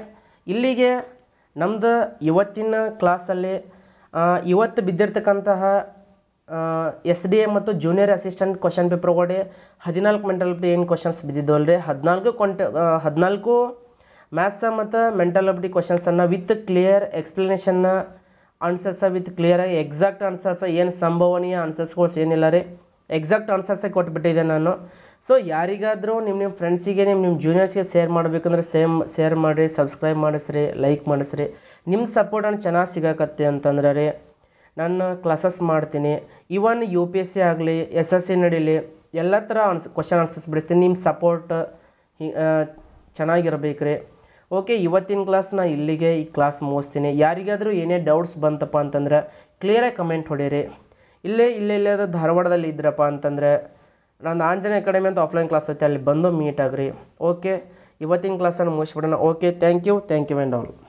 A: ಇಲ್ಲಿಗೆ ನಮ್ಮದು ಇವತ್ತಿನ ಕ್ಲಾಸಲ್ಲಿ ಇವತ್ತು ಬಿದ್ದಿರ್ತಕ್ಕಂತಹ ಎಸ್ ಡಿ ಎ ಮತ್ತು ಜೂನಿಯರ್ ಅಸಿಸ್ಟೆಂಟ್ ಕ್ವಶನ್ ಕೊಡಿ ಹದಿನಾಲ್ಕು ಮೆಂಟಾಲಿಟಿ ಏನು ಕ್ವಶನ್ಸ್ ಬಿದ್ದಿದ್ದವಲ್ಲ ರೀ ಹದಿನಾಲ್ಕು ಕ್ವಂಟ ಹದಿನಾಲ್ಕು ಮ್ಯಾಥ್ಸ ಮತ್ತು ಮೆಂಟಲ್ ಮೆಂಟಾಲಿಟಿ ಕ್ವಶನ್ಸನ್ನು ವಿತ್ ಕ್ಲಿಯರ್ ಎಕ್ಸ್ಪ್ಲನೇಷನ್ನ ಆನ್ಸರ್ಸ ವಿತ್ ಕ್ಲಿಯರಾಗಿ ಎಕ್ಸಾಕ್ಟ್ ಆನ್ಸರ್ಸ ಏನು ಸಂಭವನೀಯ ಆನ್ಸರ್ಸ್ಗಳು ಏನಿಲ್ಲ ರೀ ಎಕ್ಸಾಕ್ಟ್ ಆನ್ಸರ್ಸೇ ಕೊಟ್ಬಿಟ್ಟಿದ್ದೆ ನಾನು ಸೊ ಯಾರಿಗಾದರೂ ನಿಮ್ಮ ನಿಮ್ಮ ಫ್ರೆಂಡ್ಸಿಗೆ ನಿಮ್ಮ ನಿಮ್ಮ ಜೂನಿಯರ್ಸ್ಗೆ ಶೇರ್ ಮಾಡಬೇಕಂದ್ರೆ ಸೇಮ್ ಶೇರ್ ಮಾಡಿರಿ ಸಬ್ಸ್ಕ್ರೈಬ್ ಮಾಡಿಸ್ರಿ ಲೈಕ್ ಮಾಡಿಸ್ರಿ ನಿಮ್ಮ ಸಪೋರ್ಟ್ ಅನ್ನು ಚೆನ್ನಾಗಿ ಸಿಗಾಕತ್ತೆ ಅಂತಂದ್ರೆ ರೀ ನಾನು ಕ್ಲಾಸಸ್ ಮಾಡ್ತೀನಿ even U P S C ಆಗಲಿ ಎಸ್ ಎಸ್ ಸಿ ನಡೀಲಿ ಎಲ್ಲ ಥರ ಆನ್ಸ್ ಕ್ವಶನ್ ಆನ್ಸರ್ಸ್ ಬಿಡಿಸ್ತೀನಿ ನಿಮ್ಮ ಸಪೋರ್ಟ್ ಚೆನ್ನಾಗಿರ್ಬೇಕು ರೀ ಓಕೆ ಇವತ್ತಿನ ಕ್ಲಾಸ್ ಕ್ಲಾಸ್ನ ಇಲ್ಲಿಗೆ ಈ ಕ್ಲಾಸ್ ಮುಗಿಸ್ತೀನಿ ಯಾರಿಗಾದರೂ ಏನೇ ಡೌಟ್ಸ್ ಬಂತಪ್ಪ ಅಂತಂದ್ರೆ ಕ್ಲಿಯರಾಗಿ ಕಮೆಂಟ್ ಹೊಡೀರಿ ಇಲ್ಲೇ ಇಲ್ಲೆಲ್ಲಾದ್ರೂ ಧಾರವಾಡದಲ್ಲಿ ಇದ್ರಪ್ಪ ಅಂತಂದರೆ ನಾನು ಆಂಜನೇಯ ಅಕಾಡೆಮಿ ಅಂತ ಆಫ್ಲೈನ್ ಕ್ಲಾಸ್ ಐತೆ ಅಲ್ಲಿ ಬಂದು ಮೀಟ್ ಆಗ್ರಿ ಓಕೆ ಇವತ್ತಿನ ಕ್ಲಾಸನ್ನು ಮುಗಿಸ್ಬಿಡೋಣ okay thank you thank you and all